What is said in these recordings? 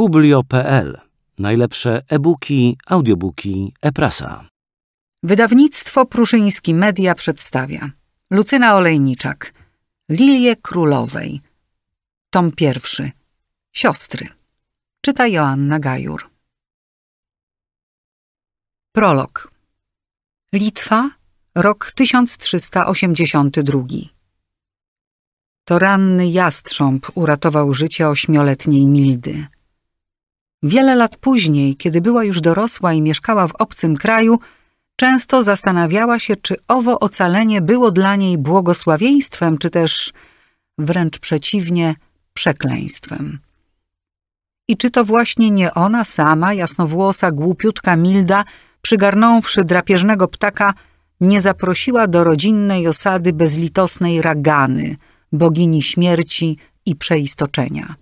Publio.pl. Najlepsze e-booki, audiobooki, e-prasa. Wydawnictwo Pruszyński Media przedstawia Lucyna Olejniczak Lilie Królowej Tom pierwszy Siostry Czyta Joanna Gajur Prolog Litwa, rok 1382 To ranny jastrząb uratował życie ośmioletniej Mildy. Wiele lat później, kiedy była już dorosła i mieszkała w obcym kraju, często zastanawiała się, czy owo ocalenie było dla niej błogosławieństwem, czy też wręcz przeciwnie, przekleństwem. I czy to właśnie nie ona sama, jasnowłosa, głupiutka Milda, przygarnąwszy drapieżnego ptaka, nie zaprosiła do rodzinnej osady bezlitosnej Ragany, bogini śmierci i przeistoczenia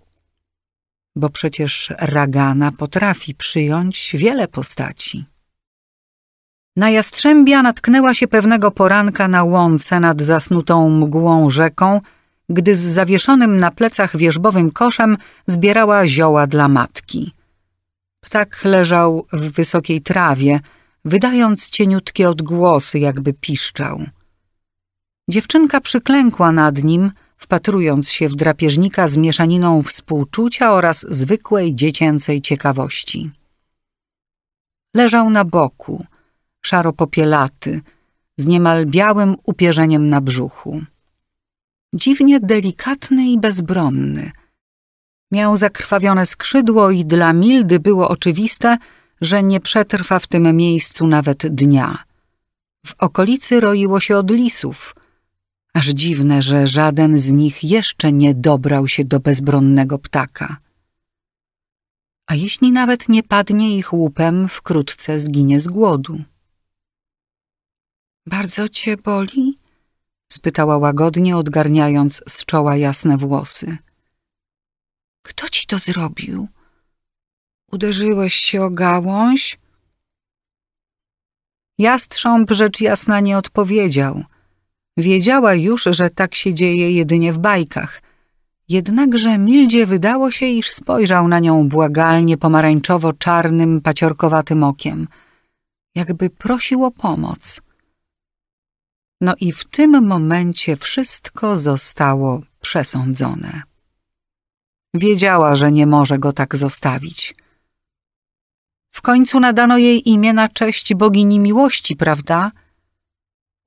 bo przecież Ragana potrafi przyjąć wiele postaci. Na Jastrzębia natknęła się pewnego poranka na łące nad zasnutą mgłą rzeką, gdy z zawieszonym na plecach wierzbowym koszem zbierała zioła dla matki. Ptak leżał w wysokiej trawie, wydając cieniutkie odgłosy, jakby piszczał. Dziewczynka przyklękła nad nim – wpatrując się w drapieżnika z mieszaniną współczucia oraz zwykłej dziecięcej ciekawości. Leżał na boku, szaro popielaty, z niemal białym upierzeniem na brzuchu. Dziwnie delikatny i bezbronny. Miał zakrwawione skrzydło i dla Mildy było oczywiste, że nie przetrwa w tym miejscu nawet dnia. W okolicy roiło się od lisów – Aż dziwne, że żaden z nich jeszcze nie dobrał się do bezbronnego ptaka. A jeśli nawet nie padnie ich łupem, wkrótce zginie z głodu. Bardzo cię boli? spytała łagodnie, odgarniając z czoła jasne włosy. Kto ci to zrobił? Uderzyłeś się o gałąź? Jastrząb rzecz jasna nie odpowiedział – Wiedziała już, że tak się dzieje jedynie w bajkach. Jednakże Mildzie wydało się, iż spojrzał na nią błagalnie pomarańczowo-czarnym, paciorkowatym okiem. Jakby prosił o pomoc. No i w tym momencie wszystko zostało przesądzone. Wiedziała, że nie może go tak zostawić. W końcu nadano jej imię na cześć bogini miłości, prawda? –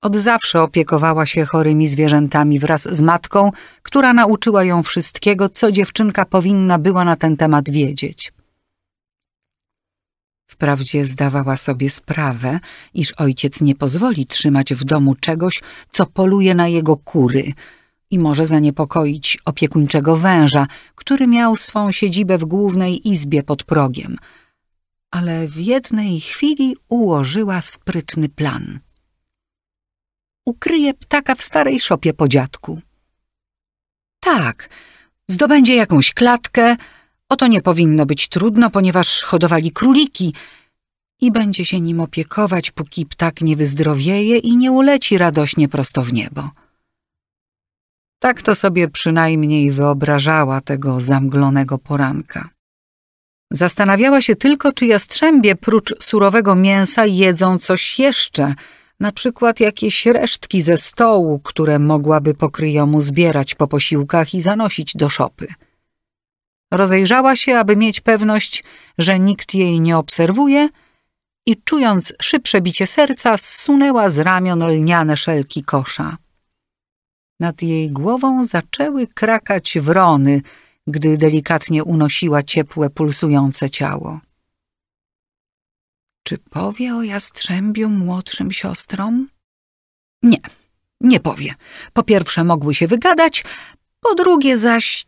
od zawsze opiekowała się chorymi zwierzętami wraz z matką, która nauczyła ją wszystkiego, co dziewczynka powinna była na ten temat wiedzieć. Wprawdzie zdawała sobie sprawę, iż ojciec nie pozwoli trzymać w domu czegoś, co poluje na jego kury i może zaniepokoić opiekuńczego węża, który miał swą siedzibę w głównej izbie pod progiem. Ale w jednej chwili ułożyła sprytny plan – ukryje ptaka w starej szopie po dziadku. Tak, zdobędzie jakąś klatkę, o to nie powinno być trudno, ponieważ hodowali króliki i będzie się nim opiekować, póki ptak nie wyzdrowieje i nie uleci radośnie prosto w niebo. Tak to sobie przynajmniej wyobrażała tego zamglonego poranka. Zastanawiała się tylko, czy jastrzębie prócz surowego mięsa jedzą coś jeszcze – na przykład jakieś resztki ze stołu, które mogłaby pokryjomu zbierać po posiłkach i zanosić do szopy. Rozejrzała się, aby mieć pewność, że nikt jej nie obserwuje i czując szybsze bicie serca, zsunęła z ramion lniane szelki kosza. Nad jej głową zaczęły krakać wrony, gdy delikatnie unosiła ciepłe, pulsujące ciało. Czy powie o Jastrzębiu młodszym siostrom? Nie, nie powie. Po pierwsze mogły się wygadać, po drugie zaś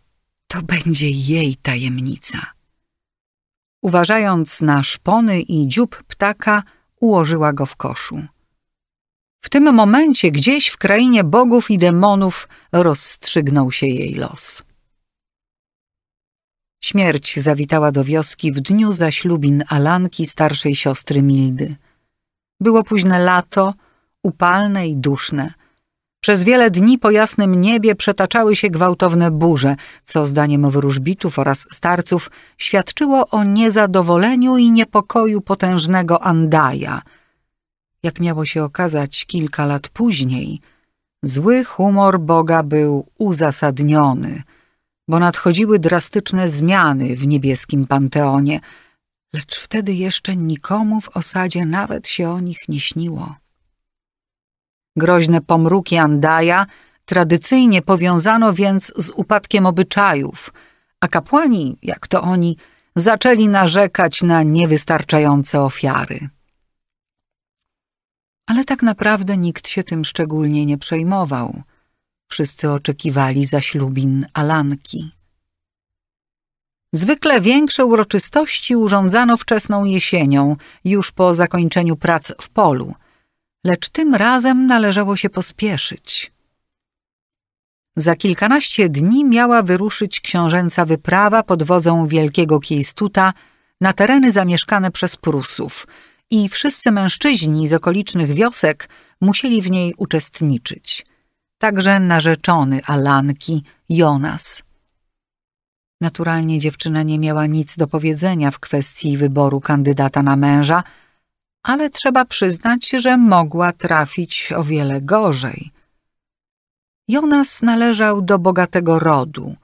to będzie jej tajemnica. Uważając na szpony i dziób ptaka, ułożyła go w koszu. W tym momencie gdzieś w krainie bogów i demonów rozstrzygnął się jej los. Śmierć zawitała do wioski w dniu zaślubin Alanki, starszej siostry Mildy. Było późne lato, upalne i duszne. Przez wiele dni po jasnym niebie przetaczały się gwałtowne burze, co zdaniem wróżbitów oraz starców świadczyło o niezadowoleniu i niepokoju potężnego Andaja. Jak miało się okazać kilka lat później, zły humor Boga był uzasadniony – bo nadchodziły drastyczne zmiany w niebieskim panteonie, lecz wtedy jeszcze nikomu w osadzie nawet się o nich nie śniło. Groźne pomruki Andaja tradycyjnie powiązano więc z upadkiem obyczajów, a kapłani, jak to oni, zaczęli narzekać na niewystarczające ofiary. Ale tak naprawdę nikt się tym szczególnie nie przejmował – Wszyscy oczekiwali zaślubin Alanki. Zwykle większe uroczystości urządzano wczesną jesienią, już po zakończeniu prac w polu, lecz tym razem należało się pospieszyć. Za kilkanaście dni miała wyruszyć książęca wyprawa pod wodzą wielkiego Kiejstuta na tereny zamieszkane przez Prusów i wszyscy mężczyźni z okolicznych wiosek musieli w niej uczestniczyć także narzeczony Alanki, Jonas. Naturalnie dziewczyna nie miała nic do powiedzenia w kwestii wyboru kandydata na męża, ale trzeba przyznać, że mogła trafić o wiele gorzej. Jonas należał do bogatego rodu,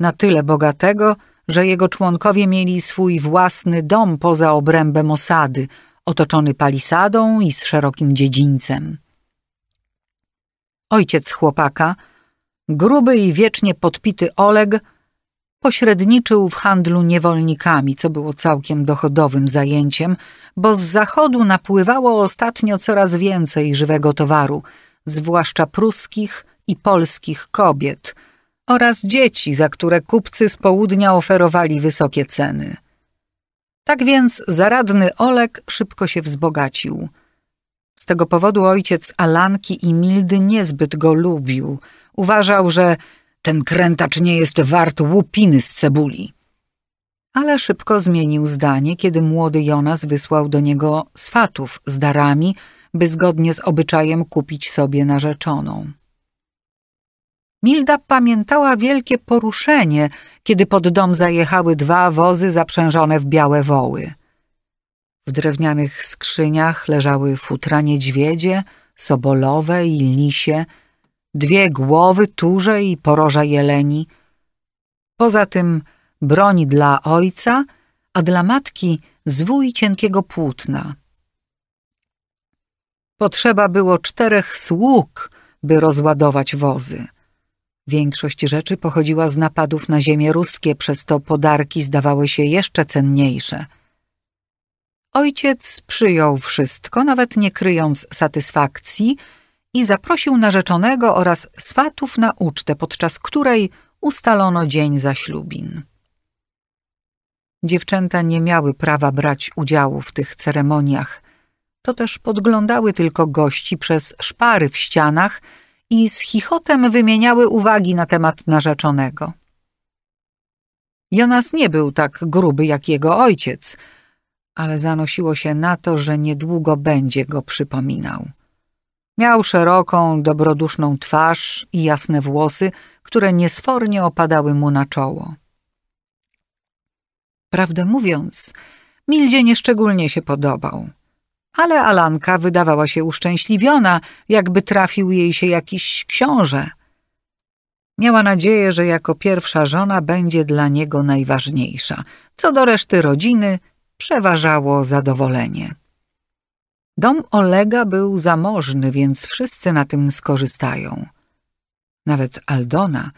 na tyle bogatego, że jego członkowie mieli swój własny dom poza obrębem osady, otoczony palisadą i z szerokim dziedzińcem ojciec chłopaka, gruby i wiecznie podpity Oleg, pośredniczył w handlu niewolnikami, co było całkiem dochodowym zajęciem, bo z zachodu napływało ostatnio coraz więcej żywego towaru, zwłaszcza pruskich i polskich kobiet oraz dzieci, za które kupcy z południa oferowali wysokie ceny. Tak więc zaradny Olek szybko się wzbogacił – z tego powodu ojciec Alanki i Mildy niezbyt go lubił. Uważał, że ten krętacz nie jest wart łupiny z cebuli. Ale szybko zmienił zdanie, kiedy młody Jonas wysłał do niego swatów z darami, by zgodnie z obyczajem kupić sobie narzeczoną. Milda pamiętała wielkie poruszenie, kiedy pod dom zajechały dwa wozy zaprzężone w białe woły. W drewnianych skrzyniach leżały futra niedźwiedzie, sobolowe i lisie, dwie głowy turze i poroża jeleni. Poza tym broń dla ojca, a dla matki zwój cienkiego płótna. Potrzeba było czterech sług, by rozładować wozy. Większość rzeczy pochodziła z napadów na ziemię ruskie, przez to podarki zdawały się jeszcze cenniejsze – Ojciec przyjął wszystko, nawet nie kryjąc satysfakcji i zaprosił narzeczonego oraz swatów na ucztę, podczas której ustalono dzień zaślubin. Dziewczęta nie miały prawa brać udziału w tych ceremoniach. To też podglądały tylko gości przez szpary w ścianach i z chichotem wymieniały uwagi na temat narzeczonego. Jonas nie był tak gruby jak jego ojciec – ale zanosiło się na to, że niedługo będzie go przypominał. Miał szeroką, dobroduszną twarz i jasne włosy, które niesfornie opadały mu na czoło. Prawdę mówiąc, Mildzie nieszczególnie się podobał, ale Alanka wydawała się uszczęśliwiona, jakby trafił jej się jakiś książę. Miała nadzieję, że jako pierwsza żona będzie dla niego najważniejsza. Co do reszty rodziny – przeważało zadowolenie. Dom Olega był zamożny, więc wszyscy na tym skorzystają. Nawet Aldona,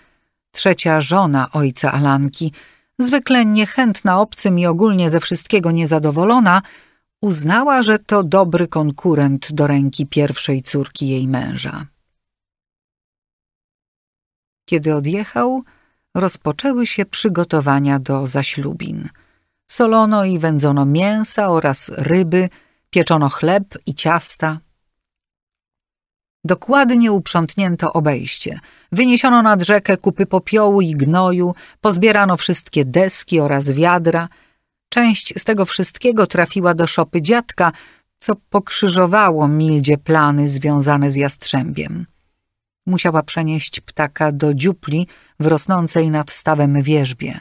trzecia żona ojca Alanki, zwykle niechętna obcym i ogólnie ze wszystkiego niezadowolona, uznała, że to dobry konkurent do ręki pierwszej córki jej męża. Kiedy odjechał, rozpoczęły się przygotowania do zaślubin – Solono i wędzono mięsa oraz ryby, pieczono chleb i ciasta. Dokładnie uprzątnięto obejście. Wyniesiono nad rzekę kupy popiołu i gnoju, pozbierano wszystkie deski oraz wiadra. Część z tego wszystkiego trafiła do szopy dziadka, co pokrzyżowało Mildzie plany związane z jastrzębiem. Musiała przenieść ptaka do dziupli w rosnącej nad stawem wierzbie.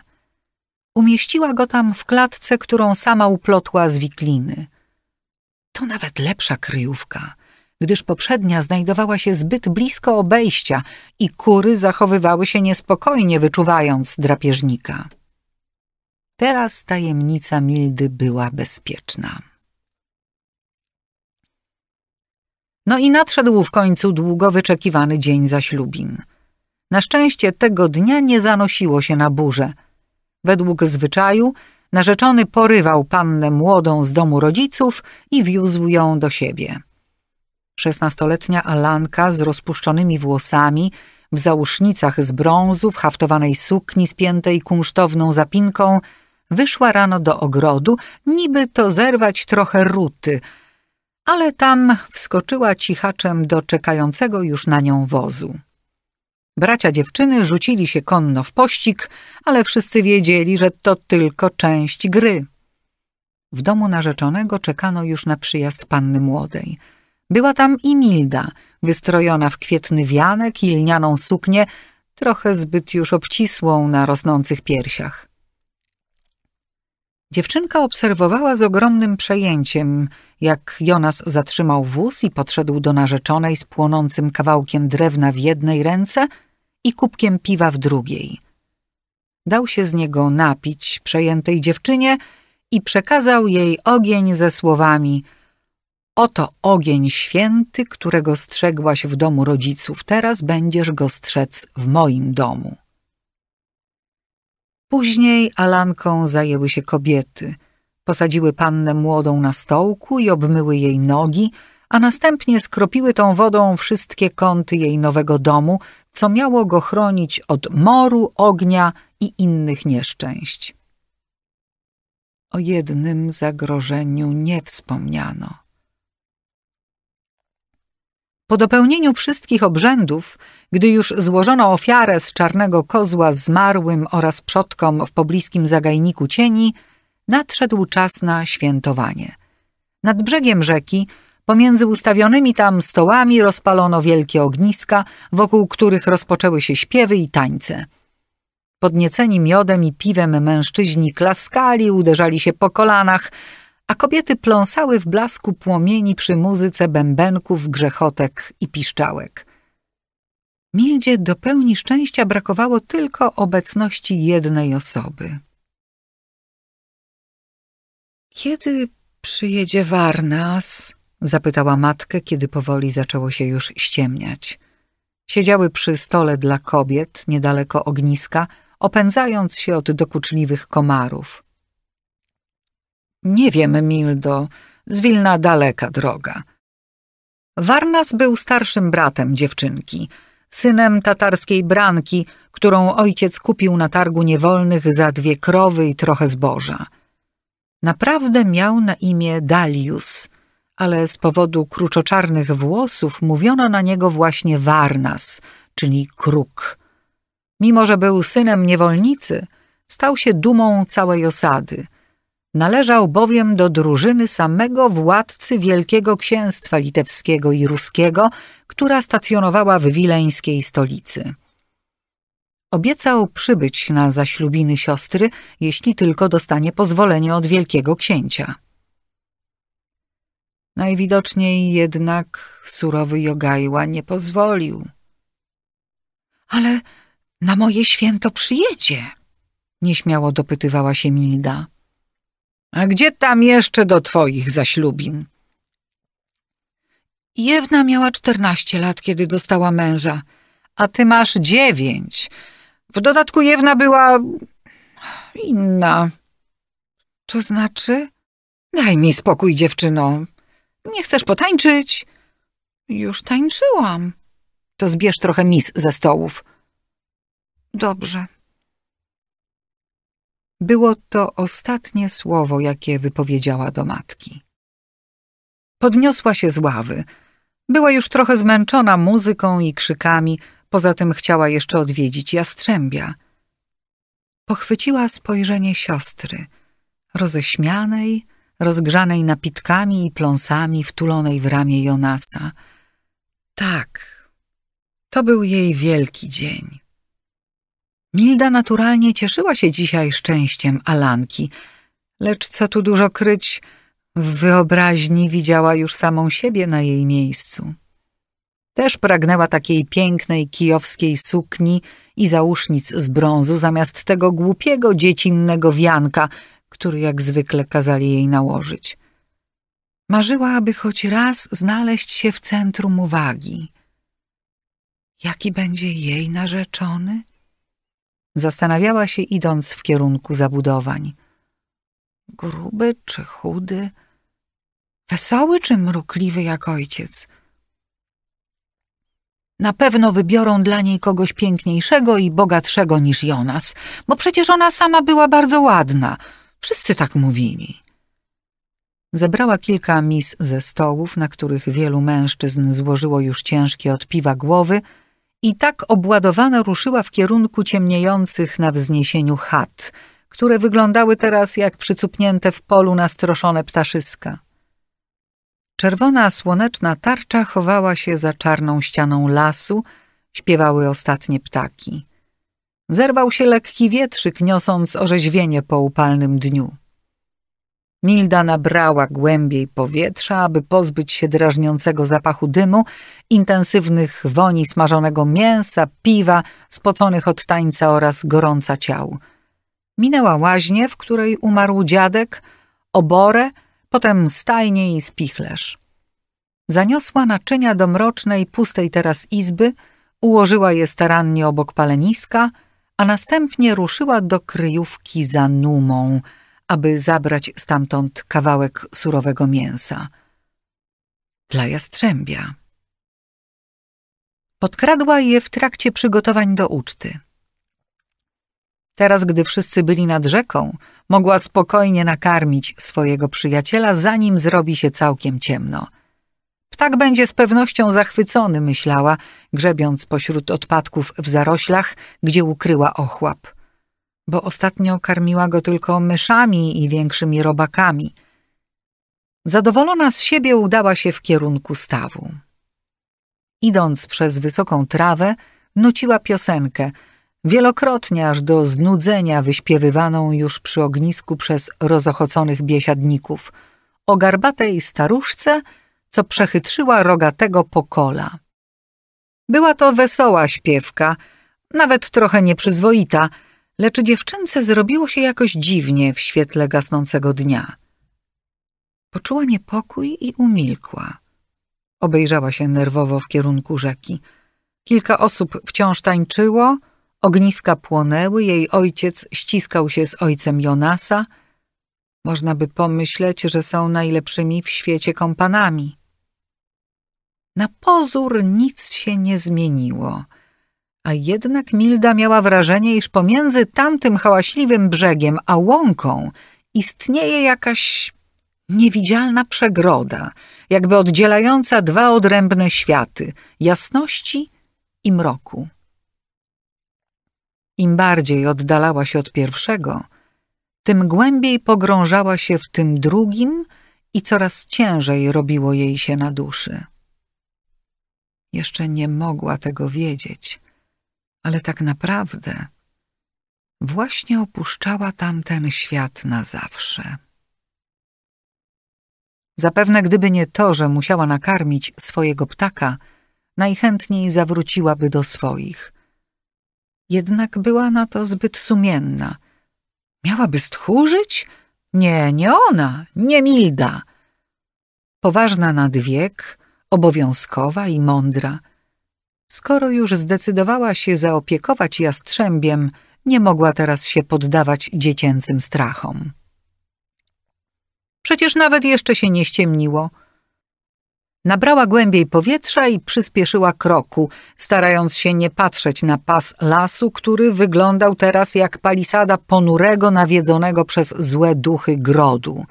Umieściła go tam w klatce, którą sama uplotła z wikliny. To nawet lepsza kryjówka, gdyż poprzednia znajdowała się zbyt blisko obejścia i kury zachowywały się niespokojnie, wyczuwając drapieżnika. Teraz tajemnica Mildy była bezpieczna. No i nadszedł w końcu długo wyczekiwany dzień zaślubin. Na szczęście tego dnia nie zanosiło się na burzę – Według zwyczaju narzeczony porywał pannę młodą z domu rodziców i wiózł ją do siebie. Szesnastoletnia Alanka z rozpuszczonymi włosami, w załusznicach z brązu, w haftowanej sukni spiętej kunsztowną zapinką, wyszła rano do ogrodu, niby to zerwać trochę ruty, ale tam wskoczyła cichaczem do czekającego już na nią wozu. Bracia dziewczyny rzucili się konno w pościg, ale wszyscy wiedzieli, że to tylko część gry. W domu narzeczonego czekano już na przyjazd panny młodej. Była tam i Milda, wystrojona w kwietny wianek i lnianą suknię, trochę zbyt już obcisłą na rosnących piersiach. Dziewczynka obserwowała z ogromnym przejęciem, jak Jonas zatrzymał wóz i podszedł do narzeczonej z płonącym kawałkiem drewna w jednej ręce – i kubkiem piwa w drugiej. Dał się z niego napić przejętej dziewczynie i przekazał jej ogień ze słowami Oto ogień święty, którego strzegłaś w domu rodziców, teraz będziesz go strzec w moim domu. Później Alanką zajęły się kobiety. Posadziły pannę młodą na stołku i obmyły jej nogi, a następnie skropiły tą wodą wszystkie kąty jej nowego domu, co miało go chronić od moru, ognia i innych nieszczęść. O jednym zagrożeniu nie wspomniano. Po dopełnieniu wszystkich obrzędów, gdy już złożono ofiarę z czarnego kozła zmarłym oraz przodkom w pobliskim zagajniku cieni, nadszedł czas na świętowanie. Nad brzegiem rzeki Pomiędzy ustawionymi tam stołami rozpalono wielkie ogniska, wokół których rozpoczęły się śpiewy i tańce. Podnieceni miodem i piwem mężczyźni klaskali, uderzali się po kolanach, a kobiety pląsały w blasku płomieni przy muzyce bębenków, grzechotek i piszczałek. Mildzie do pełni szczęścia brakowało tylko obecności jednej osoby. Kiedy przyjedzie Warnas? Zapytała matkę, kiedy powoli zaczęło się już ściemniać. Siedziały przy stole dla kobiet, niedaleko ogniska, opędzając się od dokuczliwych komarów. Nie wiem, Mildo, z Wilna daleka droga. Warnas był starszym bratem dziewczynki, synem tatarskiej branki, którą ojciec kupił na targu niewolnych za dwie krowy i trochę zboża. Naprawdę miał na imię Dalius – ale z powodu kruczoczarnych włosów mówiono na niego właśnie Warnas, czyli kruk. Mimo, że był synem niewolnicy, stał się dumą całej osady. Należał bowiem do drużyny samego władcy Wielkiego Księstwa Litewskiego i Ruskiego, która stacjonowała w wileńskiej stolicy. Obiecał przybyć na zaślubiny siostry, jeśli tylko dostanie pozwolenie od Wielkiego Księcia. Najwidoczniej jednak surowy Jogajła nie pozwolił. Ale na moje święto przyjedzie, nieśmiało dopytywała się Milda. A gdzie tam jeszcze do twoich zaślubin? Jewna miała czternaście lat, kiedy dostała męża, a ty masz dziewięć. W dodatku Jewna była inna. To znaczy? Daj mi spokój, dziewczyno. Nie chcesz potańczyć? Już tańczyłam. To zbierz trochę mis ze stołów. Dobrze. Było to ostatnie słowo, jakie wypowiedziała do matki. Podniosła się z ławy. Była już trochę zmęczona muzyką i krzykami, poza tym chciała jeszcze odwiedzić Jastrzębia. Pochwyciła spojrzenie siostry, roześmianej, rozgrzanej napitkami i pląsami wtulonej w ramię Jonasa. Tak, to był jej wielki dzień. Milda naturalnie cieszyła się dzisiaj szczęściem Alanki, lecz co tu dużo kryć, w wyobraźni widziała już samą siebie na jej miejscu. Też pragnęła takiej pięknej kijowskiej sukni i zausznic z brązu zamiast tego głupiego, dziecinnego wianka, który jak zwykle kazali jej nałożyć. Marzyła, aby choć raz znaleźć się w centrum uwagi. Jaki będzie jej narzeczony? Zastanawiała się, idąc w kierunku zabudowań. Gruby czy chudy? Wesoły czy mrukliwy jak ojciec? Na pewno wybiorą dla niej kogoś piękniejszego i bogatszego niż Jonas, bo przecież ona sama była bardzo ładna, Wszyscy tak mówili. Zebrała kilka mis ze stołów, na których wielu mężczyzn złożyło już ciężkie od piwa głowy i tak obładowana ruszyła w kierunku ciemniejących na wzniesieniu chat, które wyglądały teraz jak przycupnięte w polu nastroszone ptaszyska. Czerwona słoneczna tarcza chowała się za czarną ścianą lasu, śpiewały ostatnie ptaki. Zerwał się lekki wietrzyk, niosąc orzeźwienie po upalnym dniu. Milda nabrała głębiej powietrza, aby pozbyć się drażniącego zapachu dymu, intensywnych woni smażonego mięsa, piwa, spoconych od tańca oraz gorąca ciał. Minęła łaźnię, w której umarł dziadek, oborę, potem stajnie i spichlerz. Zaniosła naczynia do mrocznej, pustej teraz izby, ułożyła je starannie obok paleniska – a następnie ruszyła do kryjówki za Numą, aby zabrać stamtąd kawałek surowego mięsa. Dla jastrzębia. Podkradła je w trakcie przygotowań do uczty. Teraz, gdy wszyscy byli nad rzeką, mogła spokojnie nakarmić swojego przyjaciela, zanim zrobi się całkiem ciemno. Ptak będzie z pewnością zachwycony, myślała, grzebiąc pośród odpadków w zaroślach, gdzie ukryła ochłap. Bo ostatnio karmiła go tylko myszami i większymi robakami. Zadowolona z siebie udała się w kierunku stawu. Idąc przez wysoką trawę, nuciła piosenkę, wielokrotnie aż do znudzenia wyśpiewywaną już przy ognisku przez rozochoconych biesiadników. O garbatej staruszce – co przechytrzyła rogatego pokola. Była to wesoła śpiewka, nawet trochę nieprzyzwoita, lecz dziewczynce zrobiło się jakoś dziwnie w świetle gasnącego dnia. Poczuła niepokój i umilkła. Obejrzała się nerwowo w kierunku rzeki. Kilka osób wciąż tańczyło, ogniska płonęły, jej ojciec ściskał się z ojcem Jonasa. Można by pomyśleć, że są najlepszymi w świecie kompanami. Na pozór nic się nie zmieniło. A jednak Milda miała wrażenie, iż pomiędzy tamtym hałaśliwym brzegiem a łąką istnieje jakaś niewidzialna przegroda, jakby oddzielająca dwa odrębne światy jasności i mroku. Im bardziej oddalała się od pierwszego, tym głębiej pogrążała się w tym drugim i coraz ciężej robiło jej się na duszy jeszcze nie mogła tego wiedzieć, ale tak naprawdę właśnie opuszczała tamten świat na zawsze. Zapewne gdyby nie to, że musiała nakarmić swojego ptaka, najchętniej zawróciłaby do swoich. Jednak była na to zbyt sumienna. Miałaby stchórzyć? Nie, nie ona, nie Milda. Poważna nad wiek, obowiązkowa i mądra. Skoro już zdecydowała się zaopiekować jastrzębiem, nie mogła teraz się poddawać dziecięcym strachom. Przecież nawet jeszcze się nie ściemniło. Nabrała głębiej powietrza i przyspieszyła kroku, starając się nie patrzeć na pas lasu, który wyglądał teraz jak palisada ponurego, nawiedzonego przez złe duchy grodu –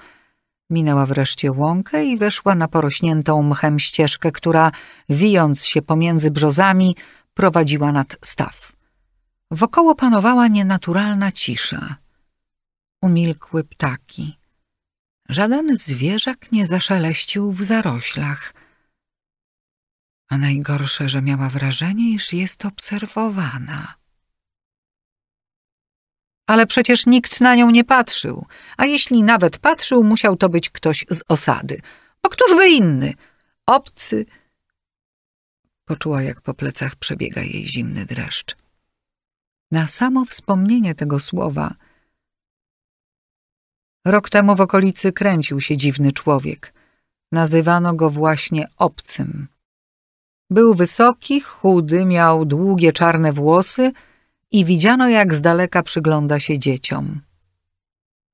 Minęła wreszcie łąkę i weszła na porośniętą mchem ścieżkę, która, wijąc się pomiędzy brzozami, prowadziła nad staw. Wokoło panowała nienaturalna cisza. Umilkły ptaki. Żaden zwierzak nie zaszeleścił w zaroślach. A najgorsze, że miała wrażenie, iż jest obserwowana. Ale przecież nikt na nią nie patrzył, a jeśli nawet patrzył, musiał to być ktoś z osady. Bo któż by inny? Obcy. Poczuła, jak po plecach przebiega jej zimny dreszcz. Na samo wspomnienie tego słowa rok temu w okolicy kręcił się dziwny człowiek. Nazywano go właśnie obcym. Był wysoki, chudy, miał długie czarne włosy – i widziano, jak z daleka przygląda się dzieciom.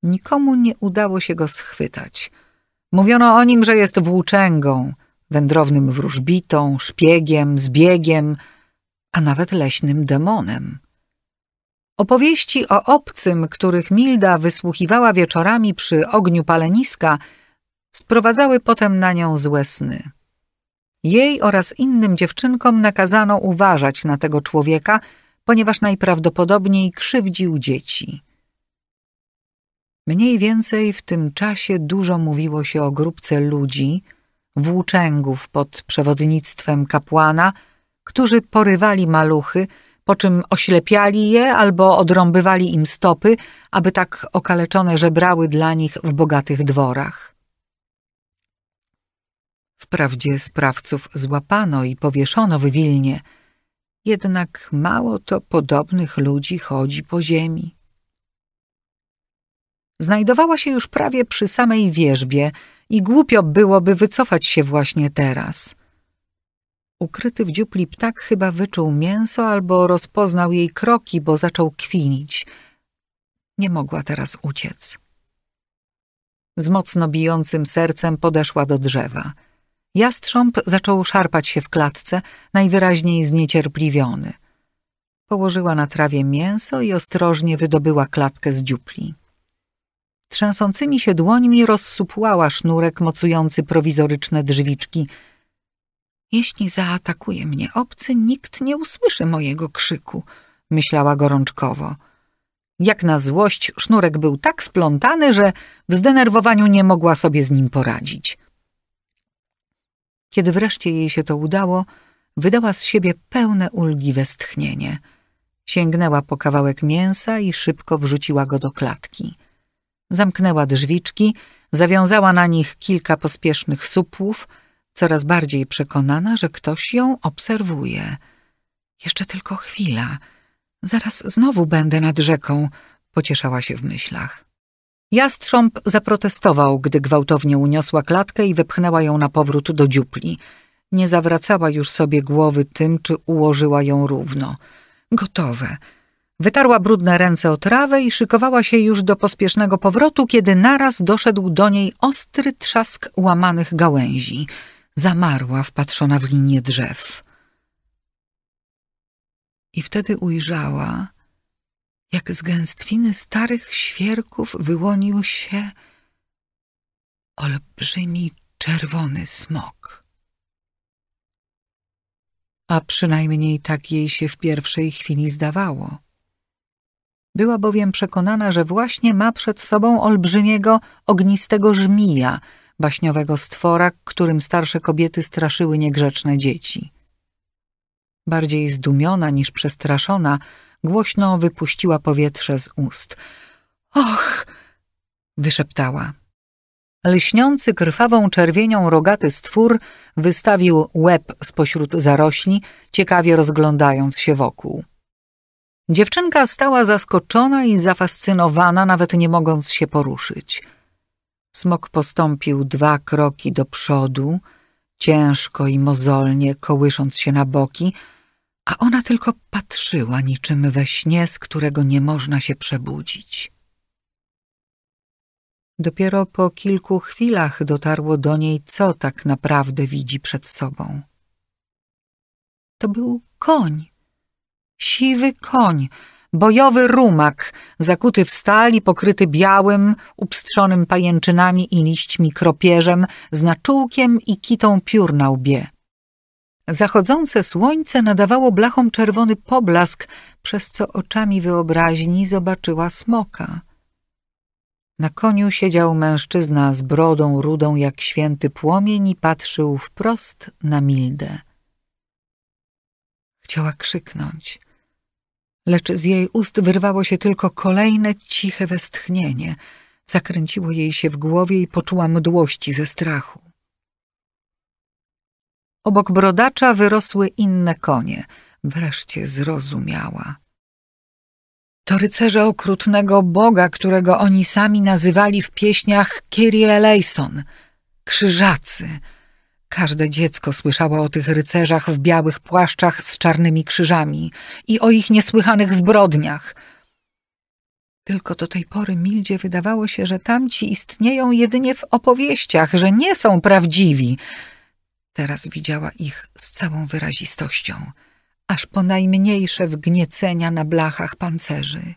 Nikomu nie udało się go schwytać. Mówiono o nim, że jest włóczęgą, wędrownym wróżbitą, szpiegiem, zbiegiem, a nawet leśnym demonem. Opowieści o obcym, których Milda wysłuchiwała wieczorami przy ogniu paleniska, sprowadzały potem na nią złe sny. Jej oraz innym dziewczynkom nakazano uważać na tego człowieka – ponieważ najprawdopodobniej krzywdził dzieci. Mniej więcej w tym czasie dużo mówiło się o grupce ludzi, włóczęgów pod przewodnictwem kapłana, którzy porywali maluchy, po czym oślepiali je albo odrąbywali im stopy, aby tak okaleczone żebrały dla nich w bogatych dworach. Wprawdzie sprawców złapano i powieszono w Wilnie – jednak mało to podobnych ludzi chodzi po ziemi. Znajdowała się już prawie przy samej wierzbie i głupio byłoby wycofać się właśnie teraz. Ukryty w dziupli ptak chyba wyczuł mięso albo rozpoznał jej kroki, bo zaczął kwinić. Nie mogła teraz uciec. Z mocno bijącym sercem podeszła do drzewa – Jastrząb zaczął szarpać się w klatce, najwyraźniej zniecierpliwiony. Położyła na trawie mięso i ostrożnie wydobyła klatkę z dziupli. Trzęsącymi się dłońmi rozsupłała sznurek mocujący prowizoryczne drzwiczki. Jeśli zaatakuje mnie obcy, nikt nie usłyszy mojego krzyku, myślała gorączkowo. Jak na złość, sznurek był tak splątany, że w zdenerwowaniu nie mogła sobie z nim poradzić. Kiedy wreszcie jej się to udało, wydała z siebie pełne ulgi westchnienie. Sięgnęła po kawałek mięsa i szybko wrzuciła go do klatki. Zamknęła drzwiczki, zawiązała na nich kilka pospiesznych supłów, coraz bardziej przekonana, że ktoś ją obserwuje. Jeszcze tylko chwila, zaraz znowu będę nad rzeką, pocieszała się w myślach. Jastrząb zaprotestował, gdy gwałtownie uniosła klatkę i wypchnęła ją na powrót do dziupli. Nie zawracała już sobie głowy tym, czy ułożyła ją równo. Gotowe. Wytarła brudne ręce o trawę i szykowała się już do pospiesznego powrotu, kiedy naraz doszedł do niej ostry trzask łamanych gałęzi. Zamarła, wpatrzona w linię drzew. I wtedy ujrzała jak z gęstwiny starych świerków wyłonił się olbrzymi czerwony smok. A przynajmniej tak jej się w pierwszej chwili zdawało. Była bowiem przekonana, że właśnie ma przed sobą olbrzymiego, ognistego żmija, baśniowego stwora, którym starsze kobiety straszyły niegrzeczne dzieci. Bardziej zdumiona niż przestraszona, Głośno wypuściła powietrze z ust. Och! wyszeptała. Lśniący krwawą czerwienią rogaty stwór wystawił łeb spośród zarośli, ciekawie rozglądając się wokół. Dziewczynka stała zaskoczona i zafascynowana, nawet nie mogąc się poruszyć. Smok postąpił dwa kroki do przodu, ciężko i mozolnie kołysząc się na boki, a ona tylko patrzyła niczym we śnie, z którego nie można się przebudzić. Dopiero po kilku chwilach dotarło do niej, co tak naprawdę widzi przed sobą. To był koń, siwy koń, bojowy rumak, zakuty w stali, pokryty białym, upstrzonym pajęczynami i liśćmi kropierzem, z naczółkiem i kitą piór na łbie. Zachodzące słońce nadawało blachom czerwony poblask, przez co oczami wyobraźni zobaczyła smoka. Na koniu siedział mężczyzna z brodą rudą jak święty płomień i patrzył wprost na Mildę. Chciała krzyknąć, lecz z jej ust wyrwało się tylko kolejne ciche westchnienie. Zakręciło jej się w głowie i poczuła mdłości ze strachu. Obok brodacza wyrosły inne konie. Wreszcie zrozumiała. To rycerze okrutnego Boga, którego oni sami nazywali w pieśniach Kyrie eleison, krzyżacy. Każde dziecko słyszało o tych rycerzach w białych płaszczach z czarnymi krzyżami i o ich niesłychanych zbrodniach. Tylko do tej pory Mildzie wydawało się, że tamci istnieją jedynie w opowieściach, że nie są prawdziwi, Teraz widziała ich z całą wyrazistością, aż po najmniejsze wgniecenia na blachach pancerzy.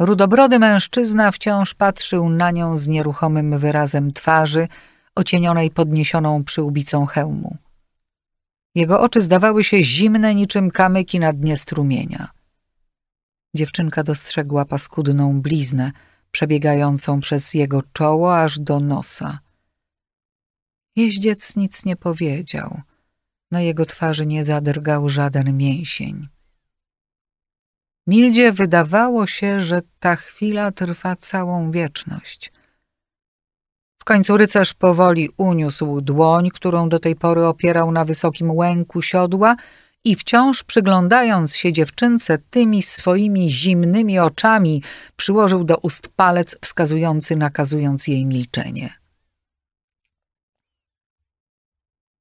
Rudobrody mężczyzna wciąż patrzył na nią z nieruchomym wyrazem twarzy, ocienionej podniesioną przyłbicą hełmu. Jego oczy zdawały się zimne niczym kamyki na dnie strumienia. Dziewczynka dostrzegła paskudną bliznę, przebiegającą przez jego czoło aż do nosa. Jeździec nic nie powiedział. Na jego twarzy nie zadrgał żaden mięsień. Mildzie wydawało się, że ta chwila trwa całą wieczność. W końcu rycerz powoli uniósł dłoń, którą do tej pory opierał na wysokim łęku siodła i wciąż przyglądając się dziewczynce tymi swoimi zimnymi oczami, przyłożył do ust palec wskazujący, nakazując jej milczenie.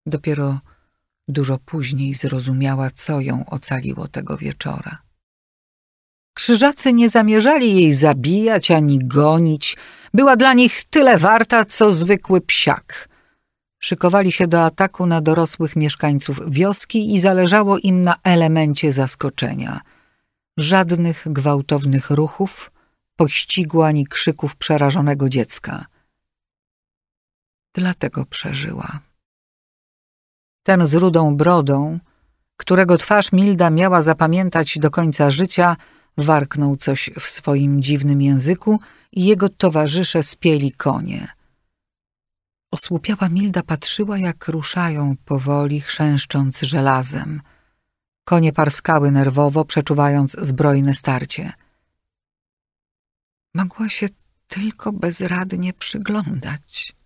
Dopiero dużo później zrozumiała, co ją ocaliło tego wieczora. Krzyżacy nie zamierzali jej zabijać ani gonić. Była dla nich tyle warta, co zwykły psiak. Szykowali się do ataku na dorosłych mieszkańców wioski i zależało im na elemencie zaskoczenia. Żadnych gwałtownych ruchów, pościgu ani krzyków przerażonego dziecka. Dlatego przeżyła. Ten z rudą brodą, którego twarz Milda miała zapamiętać do końca życia, warknął coś w swoim dziwnym języku i jego towarzysze spieli konie. Osłupiała Milda patrzyła, jak ruszają powoli, chrzęszcząc żelazem. Konie parskały nerwowo, przeczuwając zbrojne starcie. Mogła się tylko bezradnie przyglądać.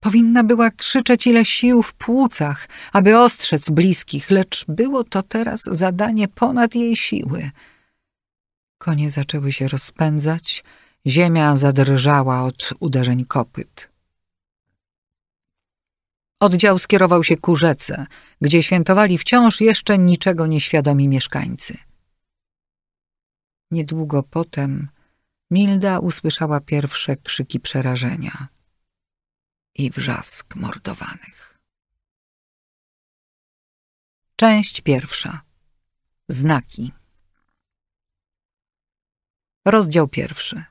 Powinna była krzyczeć ile sił w płucach, aby ostrzec bliskich, lecz było to teraz zadanie ponad jej siły. Konie zaczęły się rozpędzać, ziemia zadrżała od uderzeń kopyt. Oddział skierował się ku rzece, gdzie świętowali wciąż jeszcze niczego nieświadomi mieszkańcy. Niedługo potem Milda usłyszała pierwsze krzyki przerażenia i wrzask mordowanych. Część pierwsza. Znaki. Rozdział pierwszy.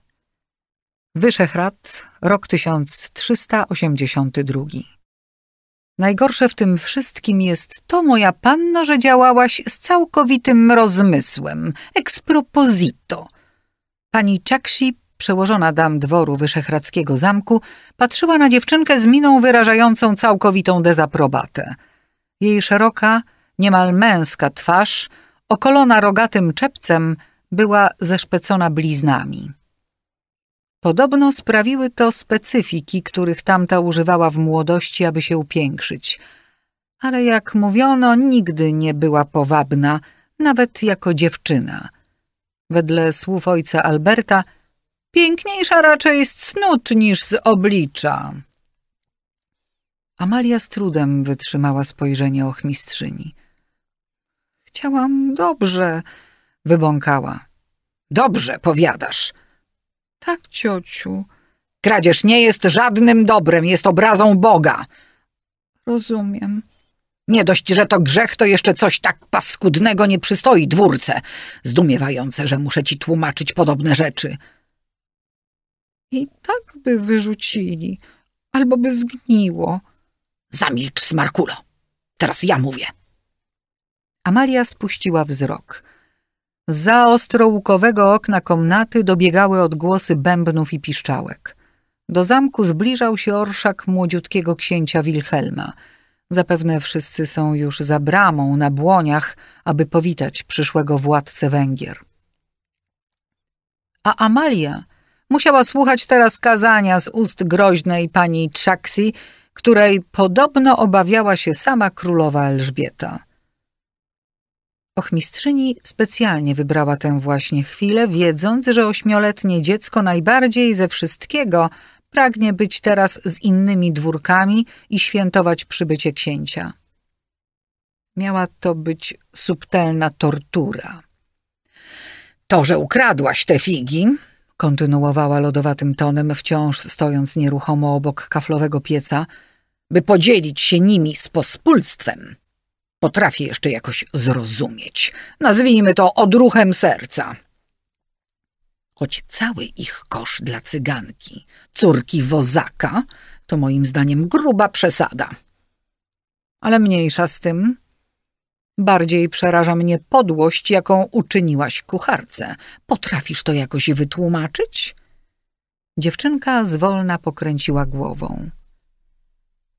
Wyszehrad, rok 1382. Najgorsze w tym wszystkim jest to, moja panno, że działałaś z całkowitym rozmysłem, eksproposito. Pani Czaksi przełożona dam dworu Wyszehradzkiego Zamku, patrzyła na dziewczynkę z miną wyrażającą całkowitą dezaprobatę. Jej szeroka, niemal męska twarz, okolona rogatym czepcem, była zeszpecona bliznami. Podobno sprawiły to specyfiki, których tamta używała w młodości, aby się upiększyć. Ale jak mówiono, nigdy nie była powabna, nawet jako dziewczyna. Wedle słów ojca Alberta – Piękniejsza raczej z cnót niż z oblicza. Amalia z trudem wytrzymała spojrzenie ochmistrzyni. Chciałam dobrze, wybąkała. Dobrze, powiadasz. Tak, ciociu. Kradzież nie jest żadnym dobrem, jest obrazą Boga. Rozumiem. Nie dość, że to grzech, to jeszcze coś tak paskudnego nie przystoi dwórce. Zdumiewające, że muszę ci tłumaczyć podobne rzeczy. I tak by wyrzucili, albo by zgniło. Zamilcz, smarkulo. Teraz ja mówię. Amalia spuściła wzrok. Za ostrołukowego okna komnaty dobiegały odgłosy bębnów i piszczałek. Do zamku zbliżał się orszak młodziutkiego księcia Wilhelma. Zapewne wszyscy są już za bramą na błoniach, aby powitać przyszłego władcę Węgier. A Amalia Musiała słuchać teraz kazania z ust groźnej pani Chaksi, której podobno obawiała się sama królowa Elżbieta. Ochmistrzyni specjalnie wybrała tę właśnie chwilę, wiedząc, że ośmioletnie dziecko najbardziej ze wszystkiego pragnie być teraz z innymi dwórkami i świętować przybycie księcia. Miała to być subtelna tortura. To, że ukradłaś te figi, kontynuowała lodowatym tonem, wciąż stojąc nieruchomo obok kaflowego pieca, by podzielić się nimi z pospólstwem. Potrafię jeszcze jakoś zrozumieć. Nazwijmy to odruchem serca. Choć cały ich kosz dla cyganki, córki wozaka, to moim zdaniem gruba przesada. Ale mniejsza z tym, Bardziej przeraża mnie podłość, jaką uczyniłaś kucharce. Potrafisz to jakoś wytłumaczyć? Dziewczynka zwolna pokręciła głową.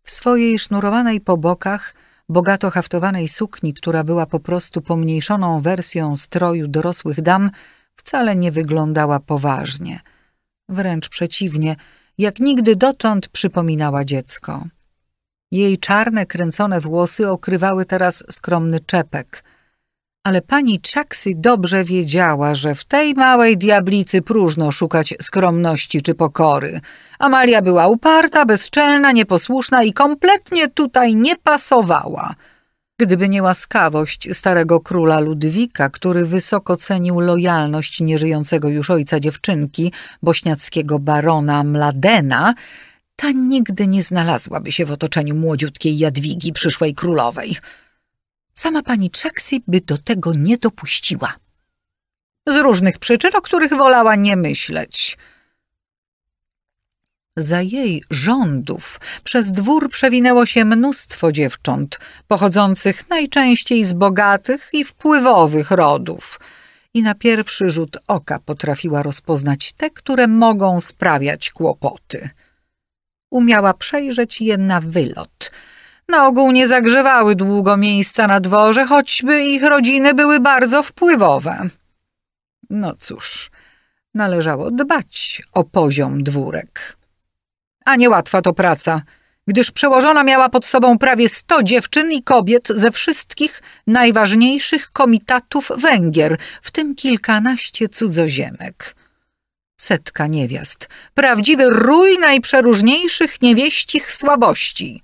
W swojej sznurowanej po bokach, bogato haftowanej sukni, która była po prostu pomniejszoną wersją stroju dorosłych dam, wcale nie wyglądała poważnie. Wręcz przeciwnie, jak nigdy dotąd przypominała dziecko. Jej czarne, kręcone włosy okrywały teraz skromny czepek. Ale pani Chaksy dobrze wiedziała, że w tej małej diablicy próżno szukać skromności czy pokory. Amalia była uparta, bezczelna, nieposłuszna i kompletnie tutaj nie pasowała. Gdyby nie łaskawość starego króla Ludwika, który wysoko cenił lojalność nieżyjącego już ojca dziewczynki, bośniackiego barona Mladena, ta nigdy nie znalazłaby się w otoczeniu młodziutkiej Jadwigi, przyszłej królowej. Sama pani Chaksy by do tego nie dopuściła. Z różnych przyczyn, o których wolała nie myśleć. Za jej rządów przez dwór przewinęło się mnóstwo dziewcząt, pochodzących najczęściej z bogatych i wpływowych rodów i na pierwszy rzut oka potrafiła rozpoznać te, które mogą sprawiać kłopoty – umiała przejrzeć je na wylot. Na ogół nie zagrzewały długo miejsca na dworze, choćby ich rodziny były bardzo wpływowe. No cóż, należało dbać o poziom dwórek. A niełatwa to praca, gdyż przełożona miała pod sobą prawie sto dziewczyn i kobiet ze wszystkich najważniejszych komitatów Węgier, w tym kilkanaście cudzoziemek. Setka niewiast, prawdziwy rój najprzeróżniejszych niewieścich słabości.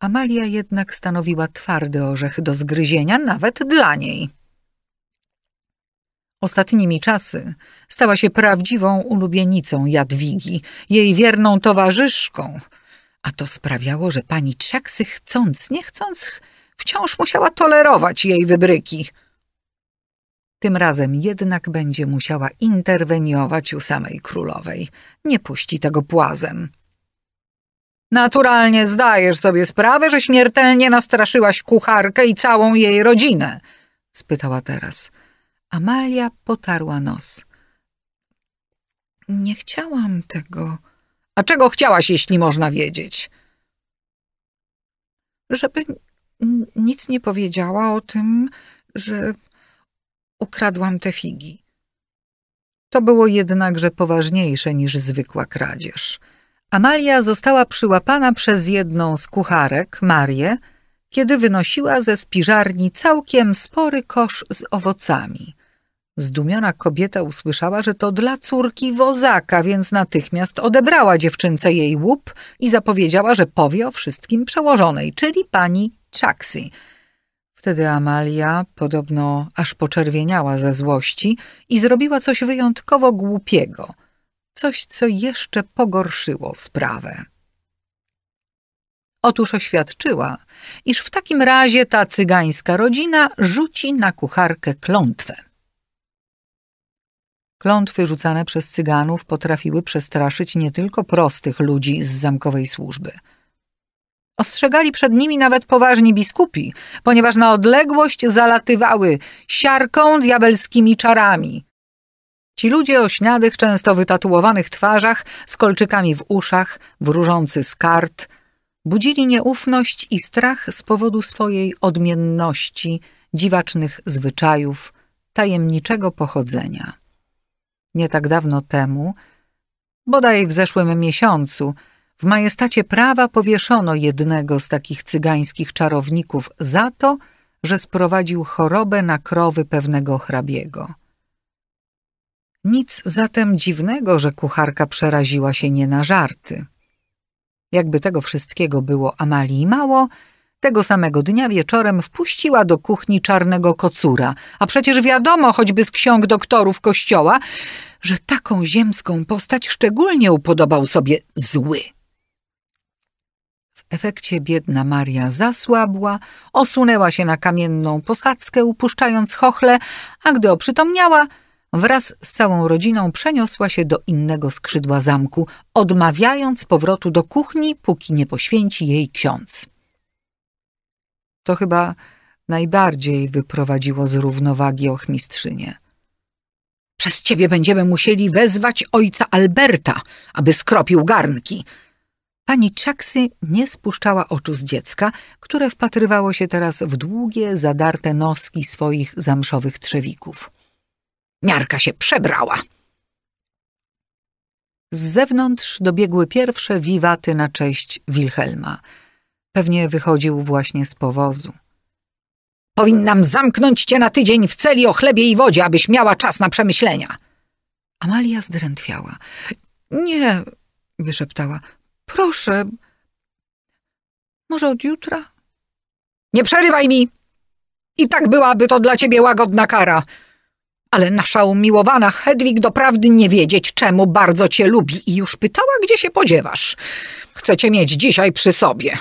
Amalia jednak stanowiła twardy orzech do zgryzienia nawet dla niej. Ostatnimi czasy stała się prawdziwą ulubienicą Jadwigi, jej wierną towarzyszką, a to sprawiało, że pani Czaksy chcąc nie chcąc wciąż musiała tolerować jej wybryki – tym razem jednak będzie musiała interweniować u samej królowej. Nie puści tego płazem. Naturalnie zdajesz sobie sprawę, że śmiertelnie nastraszyłaś kucharkę i całą jej rodzinę, spytała teraz. Amalia potarła nos. Nie chciałam tego. A czego chciałaś, jeśli można wiedzieć? Żeby nic nie powiedziała o tym, że ukradłam te figi. To było jednakże poważniejsze niż zwykła kradzież. Amalia została przyłapana przez jedną z kucharek, Marię, kiedy wynosiła ze spiżarni całkiem spory kosz z owocami. Zdumiona kobieta usłyszała, że to dla córki wozaka, więc natychmiast odebrała dziewczynce jej łup i zapowiedziała, że powie o wszystkim przełożonej, czyli pani Chaksy – Wtedy Amalia podobno aż poczerwieniała ze złości i zrobiła coś wyjątkowo głupiego, coś, co jeszcze pogorszyło sprawę. Otóż oświadczyła, iż w takim razie ta cygańska rodzina rzuci na kucharkę klątwę. Klątwy rzucane przez cyganów potrafiły przestraszyć nie tylko prostych ludzi z zamkowej służby – Ostrzegali przed nimi nawet poważni biskupi, ponieważ na odległość zalatywały siarką diabelskimi czarami. Ci ludzie o śniadych, często wytatuowanych twarzach, z kolczykami w uszach, wróżący z kart, budzili nieufność i strach z powodu swojej odmienności, dziwacznych zwyczajów, tajemniczego pochodzenia. Nie tak dawno temu, bodaj w zeszłym miesiącu, w majestacie prawa powieszono jednego z takich cygańskich czarowników za to, że sprowadził chorobę na krowy pewnego hrabiego. Nic zatem dziwnego, że kucharka przeraziła się nie na żarty. Jakby tego wszystkiego było Amalii mało, tego samego dnia wieczorem wpuściła do kuchni czarnego kocura, a przecież wiadomo, choćby z ksiąg doktorów kościoła, że taką ziemską postać szczególnie upodobał sobie zły efekcie biedna Maria zasłabła, osunęła się na kamienną posadzkę, upuszczając chochle, a gdy oprzytomniała, wraz z całą rodziną przeniosła się do innego skrzydła zamku, odmawiając powrotu do kuchni, póki nie poświęci jej ksiądz. To chyba najbardziej wyprowadziło z równowagi ochmistrzynię. Przez ciebie będziemy musieli wezwać ojca Alberta, aby skropił garnki – Pani Czaksy nie spuszczała oczu z dziecka, które wpatrywało się teraz w długie, zadarte noski swoich zamszowych trzewików. Miarka się przebrała! Z zewnątrz dobiegły pierwsze wiwaty na cześć Wilhelma. Pewnie wychodził właśnie z powozu. Powinnam zamknąć cię na tydzień w celi o chlebie i wodzie, abyś miała czas na przemyślenia. Amalia zdrętwiała. Nie, wyszeptała, Proszę. Może od jutra? Nie przerywaj mi! I tak byłaby to dla ciebie łagodna kara. Ale nasza umiłowana Hedwig doprawdy nie wiedzieć, czemu bardzo cię lubi i już pytała, gdzie się podziewasz. Chcę mieć dzisiaj przy sobie.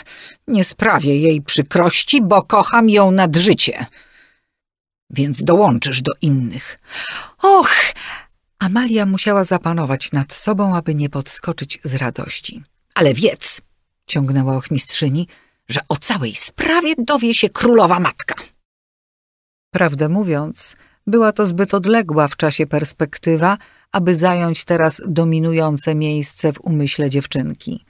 Nie sprawię jej przykrości, bo kocham ją nad życie. Więc dołączysz do innych. Och! Amalia musiała zapanować nad sobą, aby nie podskoczyć z radości. Ale wiedz, ciągnęła ochmistrzyni, że o całej sprawie dowie się królowa matka. Prawdę mówiąc, była to zbyt odległa w czasie perspektywa, aby zająć teraz dominujące miejsce w umyśle dziewczynki.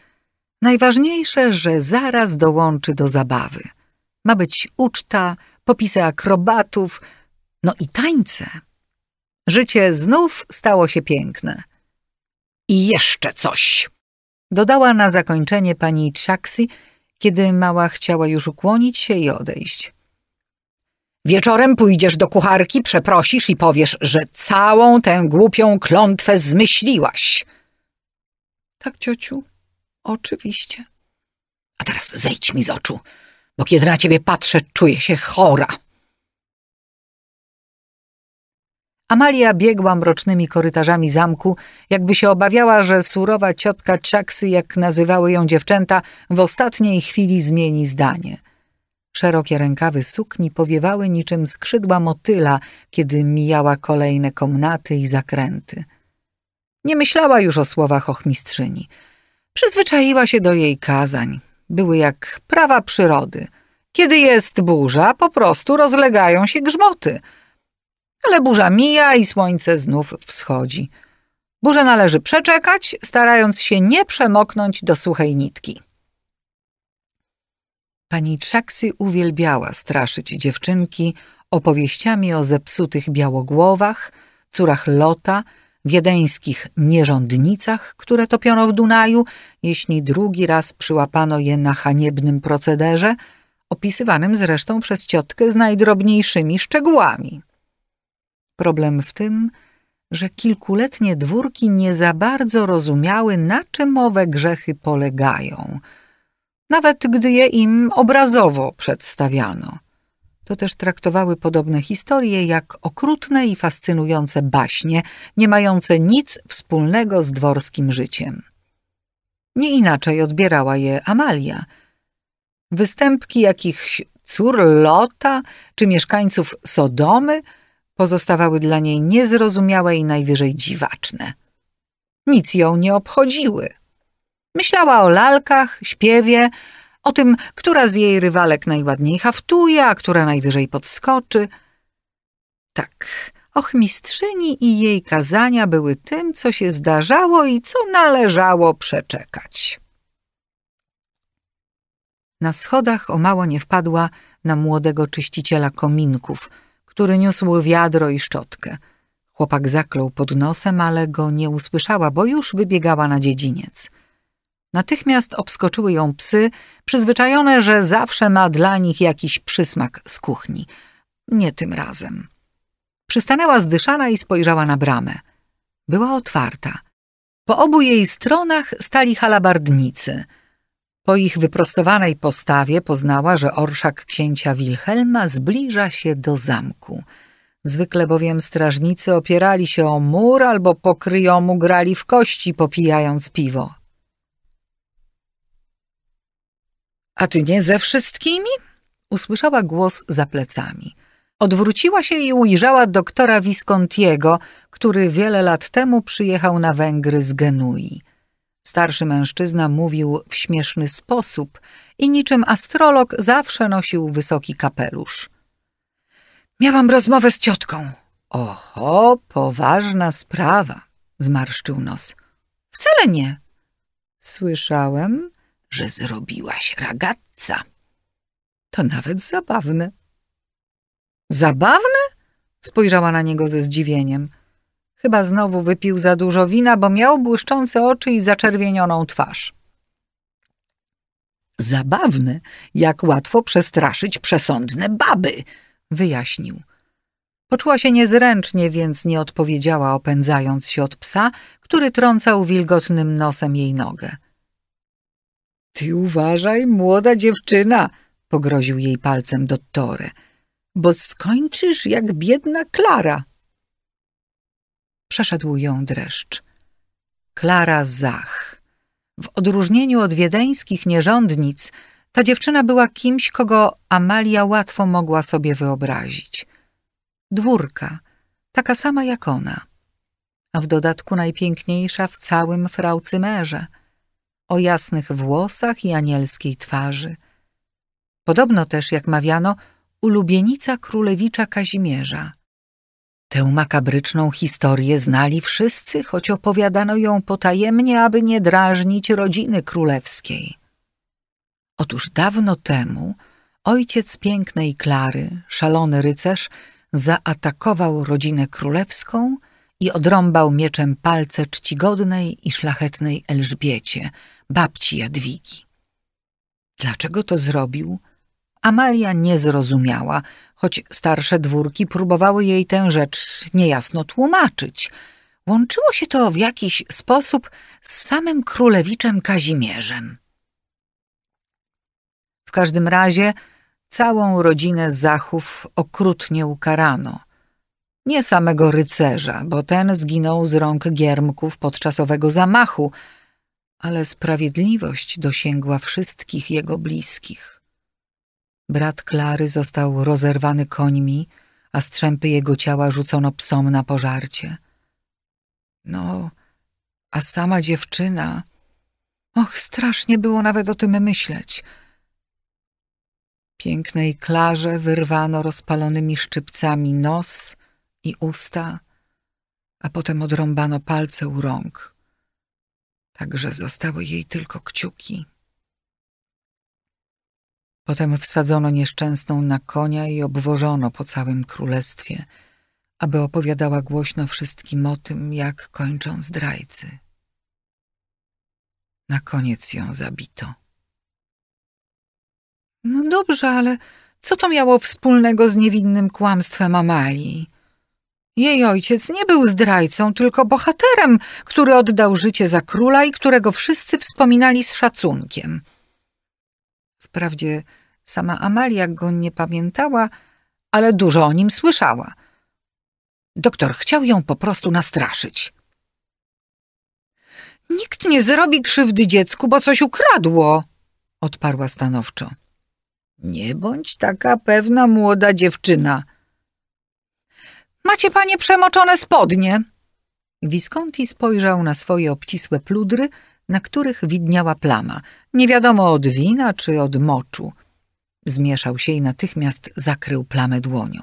Najważniejsze, że zaraz dołączy do zabawy. Ma być uczta, popisy akrobatów, no i tańce. Życie znów stało się piękne. I jeszcze coś, Dodała na zakończenie pani Czaksi, kiedy mała chciała już ukłonić się i odejść. Wieczorem pójdziesz do kucharki, przeprosisz i powiesz, że całą tę głupią klątwę zmyśliłaś. Tak, ciociu, oczywiście. A teraz zejdź mi z oczu, bo kiedy na ciebie patrzę, czuję się chora. Amalia biegła mrocznymi korytarzami zamku, jakby się obawiała, że surowa ciotka Czaksy, jak nazywały ją dziewczęta, w ostatniej chwili zmieni zdanie. Szerokie rękawy sukni powiewały niczym skrzydła motyla, kiedy mijała kolejne komnaty i zakręty. Nie myślała już o słowach ochmistrzyni. Przyzwyczaiła się do jej kazań. Były jak prawa przyrody. Kiedy jest burza, po prostu rozlegają się grzmoty – ale burza mija i słońce znów wschodzi. Burzę należy przeczekać, starając się nie przemoknąć do suchej nitki. Pani Czaksy uwielbiała straszyć dziewczynki opowieściami o zepsutych białogłowach, córach Lota, wiedeńskich nierządnicach, które topiono w Dunaju, jeśli drugi raz przyłapano je na haniebnym procederze, opisywanym zresztą przez ciotkę z najdrobniejszymi szczegółami. Problem w tym, że kilkuletnie dwórki nie za bardzo rozumiały, na czym owe grzechy polegają, nawet gdy je im obrazowo przedstawiano. To też traktowały podobne historie jak okrutne i fascynujące baśnie, nie mające nic wspólnego z dworskim życiem. Nie inaczej odbierała je Amalia. Występki jakichś Lota czy mieszkańców Sodomy – pozostawały dla niej niezrozumiałe i najwyżej dziwaczne. Nic ją nie obchodziły. Myślała o lalkach, śpiewie, o tym, która z jej rywalek najładniej haftuje, a która najwyżej podskoczy. Tak, ochmistrzyni i jej kazania były tym, co się zdarzało i co należało przeczekać. Na schodach o mało nie wpadła na młodego czyściciela kominków – który niósł wiadro i szczotkę. Chłopak zaklął pod nosem, ale go nie usłyszała, bo już wybiegała na dziedziniec. Natychmiast obskoczyły ją psy, przyzwyczajone, że zawsze ma dla nich jakiś przysmak z kuchni. Nie tym razem. Przystanęła zdyszana i spojrzała na bramę. Była otwarta. Po obu jej stronach stali halabardnicy – po ich wyprostowanej postawie poznała, że orszak księcia Wilhelma zbliża się do zamku. Zwykle bowiem strażnicy opierali się o mur albo po kryjomu grali w kości, popijając piwo. — A ty nie ze wszystkimi? — usłyszała głos za plecami. Odwróciła się i ujrzała doktora Viscontiego, który wiele lat temu przyjechał na Węgry z Genui. Starszy mężczyzna mówił w śmieszny sposób i niczym astrolog zawsze nosił wysoki kapelusz. Miałam rozmowę z ciotką. Oho, poważna sprawa, zmarszczył nos. Wcale nie. Słyszałem, że zrobiłaś ragatca. To nawet zabawne. Zabawne? Spojrzała na niego ze zdziwieniem. Chyba znowu wypił za dużo wina, bo miał błyszczące oczy i zaczerwienioną twarz. Zabawne, jak łatwo przestraszyć przesądne baby, wyjaśnił. Poczuła się niezręcznie, więc nie odpowiedziała, opędzając się od psa, który trącał wilgotnym nosem jej nogę. Ty uważaj, młoda dziewczyna, pogroził jej palcem dottore, bo skończysz jak biedna Klara przeszedł ją dreszcz. Klara Zach. W odróżnieniu od wiedeńskich nierządnic, ta dziewczyna była kimś, kogo Amalia łatwo mogła sobie wyobrazić. Dwórka, taka sama jak ona. A w dodatku najpiękniejsza w całym fraucymerze. O jasnych włosach i anielskiej twarzy. Podobno też, jak mawiano, ulubienica królewicza Kazimierza. Tę makabryczną historię znali wszyscy, choć opowiadano ją potajemnie, aby nie drażnić rodziny królewskiej. Otóż dawno temu ojciec pięknej Klary, szalony rycerz, zaatakował rodzinę królewską i odrąbał mieczem palce czcigodnej i szlachetnej Elżbiecie, babci Jadwigi. Dlaczego to zrobił – Amalia nie zrozumiała, choć starsze dwórki próbowały jej tę rzecz niejasno tłumaczyć. Łączyło się to w jakiś sposób z samym królewiczem Kazimierzem. W każdym razie całą rodzinę Zachów okrutnie ukarano. Nie samego rycerza, bo ten zginął z rąk giermków podczas owego zamachu, ale sprawiedliwość dosięgła wszystkich jego bliskich. Brat Klary został rozerwany końmi, a strzępy jego ciała rzucono psom na pożarcie. No, a sama dziewczyna... Och, strasznie było nawet o tym myśleć. Pięknej Klarze wyrwano rozpalonymi szczypcami nos i usta, a potem odrąbano palce u rąk, Także zostały jej tylko kciuki. Potem wsadzono nieszczęsną na konia i obwożono po całym królestwie, aby opowiadała głośno wszystkim o tym, jak kończą zdrajcy. Na koniec ją zabito. No dobrze, ale co to miało wspólnego z niewinnym kłamstwem Amalii? Jej ojciec nie był zdrajcą, tylko bohaterem, który oddał życie za króla i którego wszyscy wspominali z szacunkiem. Wprawdzie Sama Amalia go nie pamiętała, ale dużo o nim słyszała. Doktor chciał ją po prostu nastraszyć. Nikt nie zrobi krzywdy dziecku, bo coś ukradło, odparła stanowczo. Nie bądź taka pewna młoda dziewczyna. Macie panie przemoczone spodnie. Visconti spojrzał na swoje obcisłe pludry, na których widniała plama. Nie wiadomo od wina czy od moczu. Zmieszał się i natychmiast zakrył plamę dłonią.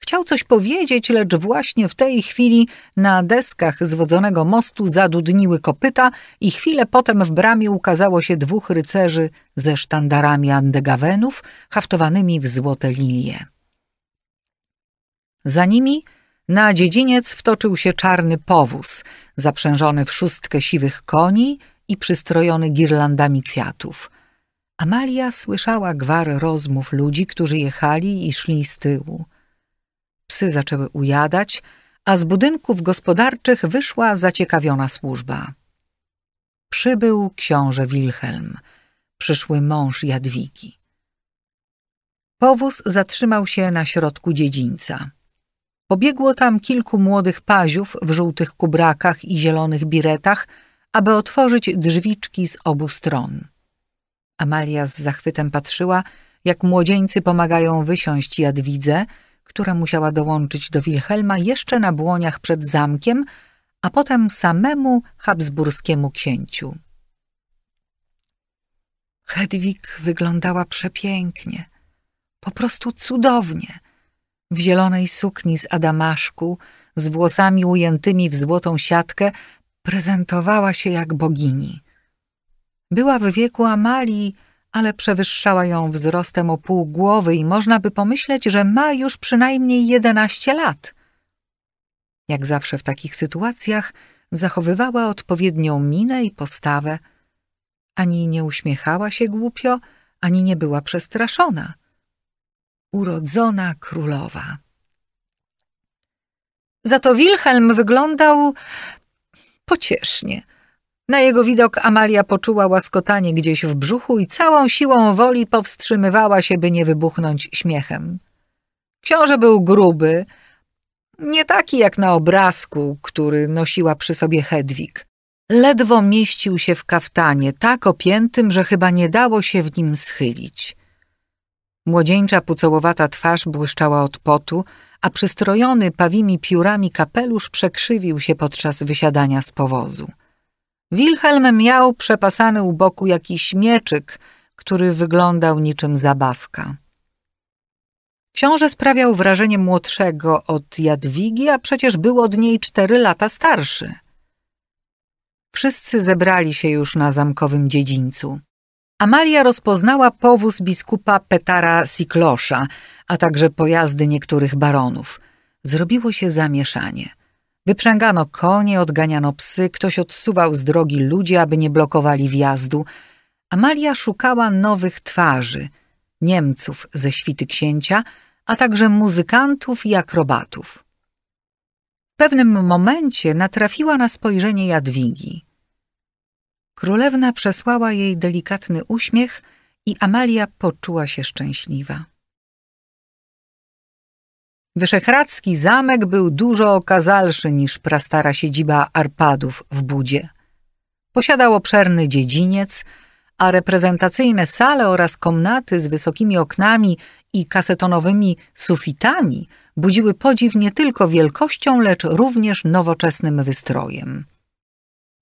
Chciał coś powiedzieć, lecz właśnie w tej chwili na deskach zwodzonego mostu zadudniły kopyta i chwilę potem w bramie ukazało się dwóch rycerzy ze sztandarami andegawenów haftowanymi w złote lilie. Za nimi na dziedziniec wtoczył się czarny powóz, zaprzężony w szóstkę siwych koni i przystrojony girlandami kwiatów – Amalia słyszała gwar rozmów ludzi, którzy jechali i szli z tyłu. Psy zaczęły ujadać, a z budynków gospodarczych wyszła zaciekawiona służba. Przybył książę Wilhelm, przyszły mąż Jadwigi. Powóz zatrzymał się na środku dziedzińca. Pobiegło tam kilku młodych paziów w żółtych kubrakach i zielonych biretach, aby otworzyć drzwiczki z obu stron. Amalia z zachwytem patrzyła, jak młodzieńcy pomagają wysiąść Jadwidze, która musiała dołączyć do Wilhelma jeszcze na błoniach przed zamkiem, a potem samemu habsburskiemu księciu. Hedwig wyglądała przepięknie, po prostu cudownie, w zielonej sukni z adamaszku, z włosami ujętymi w złotą siatkę, prezentowała się jak bogini. Była w wieku Amalii, ale przewyższała ją wzrostem o pół głowy i można by pomyśleć, że ma już przynajmniej jedenaście lat. Jak zawsze w takich sytuacjach zachowywała odpowiednią minę i postawę. Ani nie uśmiechała się głupio, ani nie była przestraszona. Urodzona królowa. Za to Wilhelm wyglądał pociesznie – na jego widok Amalia poczuła łaskotanie gdzieś w brzuchu i całą siłą woli powstrzymywała się, by nie wybuchnąć śmiechem. Książę był gruby, nie taki jak na obrazku, który nosiła przy sobie Hedwig. Ledwo mieścił się w kaftanie, tak opiętym, że chyba nie dało się w nim schylić. Młodzieńcza pucołowata twarz błyszczała od potu, a przystrojony pawimi piórami kapelusz przekrzywił się podczas wysiadania z powozu. Wilhelm miał przepasany u boku jakiś mieczyk, który wyglądał niczym zabawka. Książę sprawiał wrażenie młodszego od Jadwigi, a przecież był od niej cztery lata starszy. Wszyscy zebrali się już na zamkowym dziedzińcu. Amalia rozpoznała powóz biskupa Petara Siklosza, a także pojazdy niektórych baronów. Zrobiło się zamieszanie – Wyprzęgano konie, odganiano psy, ktoś odsuwał z drogi ludzi, aby nie blokowali wjazdu. Amalia szukała nowych twarzy, Niemców ze świty księcia, a także muzykantów i akrobatów. W pewnym momencie natrafiła na spojrzenie Jadwigi. Królewna przesłała jej delikatny uśmiech i Amalia poczuła się szczęśliwa. Wyszehradzki zamek był dużo okazalszy niż prastara siedziba Arpadów w Budzie. Posiadał obszerny dziedziniec, a reprezentacyjne sale oraz komnaty z wysokimi oknami i kasetonowymi sufitami budziły podziw nie tylko wielkością, lecz również nowoczesnym wystrojem.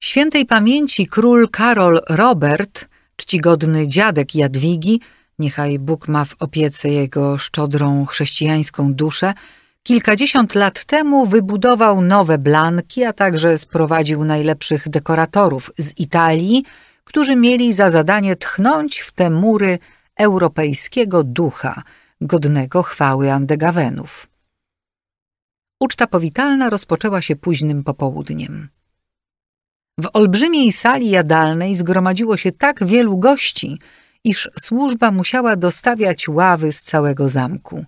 Świętej pamięci król Karol Robert, czcigodny dziadek Jadwigi, niechaj Bóg ma w opiece jego szczodrą chrześcijańską duszę, kilkadziesiąt lat temu wybudował nowe blanki, a także sprowadził najlepszych dekoratorów z Italii, którzy mieli za zadanie tchnąć w te mury europejskiego ducha, godnego chwały Andegawenów. Uczta powitalna rozpoczęła się późnym popołudniem. W olbrzymiej sali jadalnej zgromadziło się tak wielu gości, iż służba musiała dostawiać ławy z całego zamku.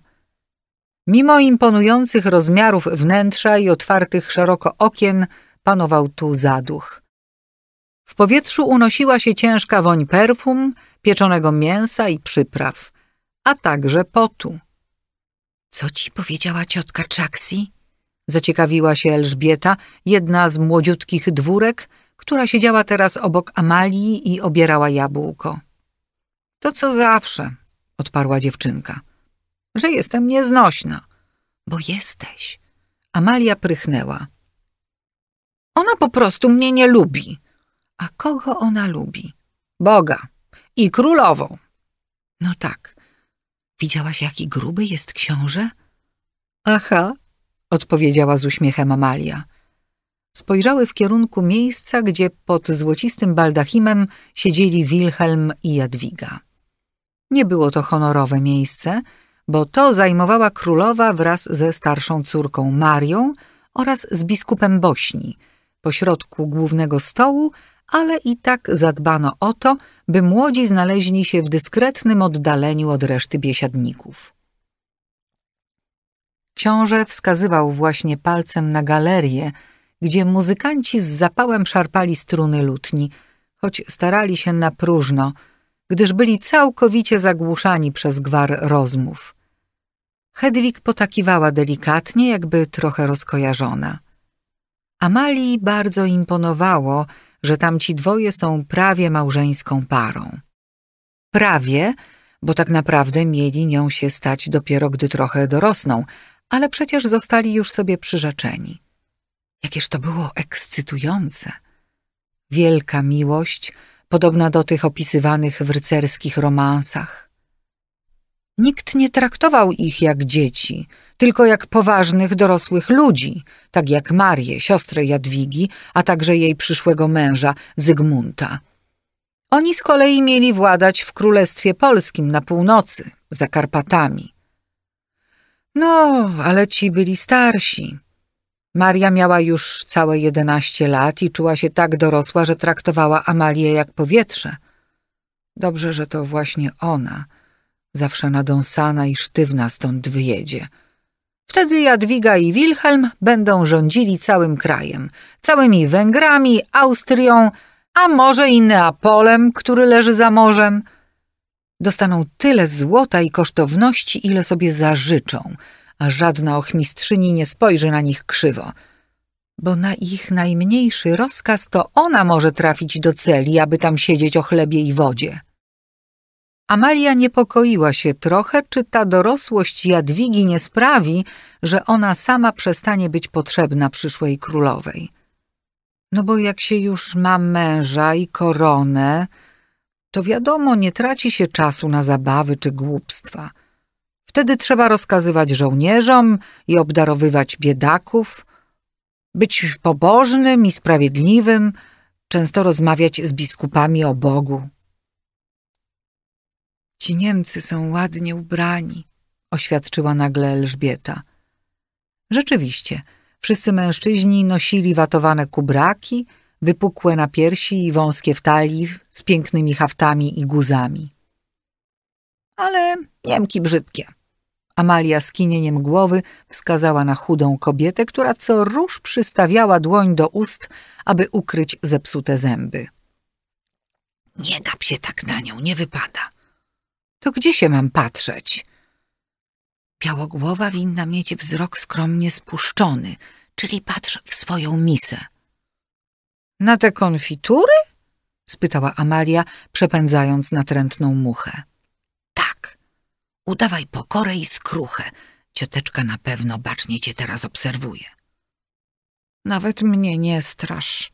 Mimo imponujących rozmiarów wnętrza i otwartych szeroko okien panował tu zaduch. W powietrzu unosiła się ciężka woń perfum, pieczonego mięsa i przypraw, a także potu. Co ci powiedziała ciotka Czaksi? Zaciekawiła się Elżbieta, jedna z młodziutkich dwórek, która siedziała teraz obok Amalii i obierała jabłko. To co zawsze, odparła dziewczynka. Że jestem nieznośna. Bo jesteś. Amalia prychnęła. Ona po prostu mnie nie lubi. A kogo ona lubi? Boga. I królową. No tak. Widziałaś, jaki gruby jest książę? Aha, odpowiedziała z uśmiechem Amalia. Spojrzały w kierunku miejsca, gdzie pod złocistym baldachimem siedzieli Wilhelm i Jadwiga. Nie było to honorowe miejsce, bo to zajmowała królowa wraz ze starszą córką Marią oraz z biskupem Bośni, pośrodku głównego stołu, ale i tak zadbano o to, by młodzi znaleźli się w dyskretnym oddaleniu od reszty biesiadników. Książę wskazywał właśnie palcem na galerię, gdzie muzykanci z zapałem szarpali struny lutni, choć starali się na próżno – gdyż byli całkowicie zagłuszani przez gwar rozmów. Hedwig potakiwała delikatnie, jakby trochę rozkojarzona. Amalii bardzo imponowało, że tamci dwoje są prawie małżeńską parą. Prawie, bo tak naprawdę mieli nią się stać dopiero gdy trochę dorosną, ale przecież zostali już sobie przyrzeczeni. Jakież to było ekscytujące! Wielka miłość, podobna do tych opisywanych w rycerskich romansach. Nikt nie traktował ich jak dzieci, tylko jak poważnych dorosłych ludzi, tak jak Marię, siostrę Jadwigi, a także jej przyszłego męża, Zygmunta. Oni z kolei mieli władać w Królestwie Polskim na północy, za Karpatami. No, ale ci byli starsi, Maria miała już całe jedenaście lat i czuła się tak dorosła, że traktowała Amalię jak powietrze. Dobrze, że to właśnie ona, zawsze nadąsana i sztywna, stąd wyjedzie. Wtedy Jadwiga i Wilhelm będą rządzili całym krajem, całymi Węgrami, Austrią, a może i Neapolem, który leży za morzem. Dostaną tyle złota i kosztowności, ile sobie zażyczą – a żadna ochmistrzyni nie spojrzy na nich krzywo, bo na ich najmniejszy rozkaz to ona może trafić do celi, aby tam siedzieć o chlebie i wodzie. Amalia niepokoiła się trochę, czy ta dorosłość Jadwigi nie sprawi, że ona sama przestanie być potrzebna przyszłej królowej. No bo jak się już ma męża i koronę, to wiadomo, nie traci się czasu na zabawy czy głupstwa. Wtedy trzeba rozkazywać żołnierzom i obdarowywać biedaków, być pobożnym i sprawiedliwym, często rozmawiać z biskupami o Bogu. Ci Niemcy są ładnie ubrani, oświadczyła nagle Elżbieta. Rzeczywiście, wszyscy mężczyźni nosili watowane kubraki, wypukłe na piersi i wąskie w talii z pięknymi haftami i guzami. Ale Niemki brzydkie – Amalia skinieniem głowy wskazała na chudą kobietę, która co róż przystawiała dłoń do ust, aby ukryć zepsute zęby. Nie gap się tak na nią, nie wypada. To gdzie się mam patrzeć? Białogłowa winna mieć wzrok skromnie spuszczony, czyli patrz w swoją misę. Na te konfitury? spytała Amalia, przepędzając natrętną muchę. Udawaj pokorę i skruchę. Cioteczka na pewno bacznie cię teraz obserwuje. Nawet mnie nie strasz.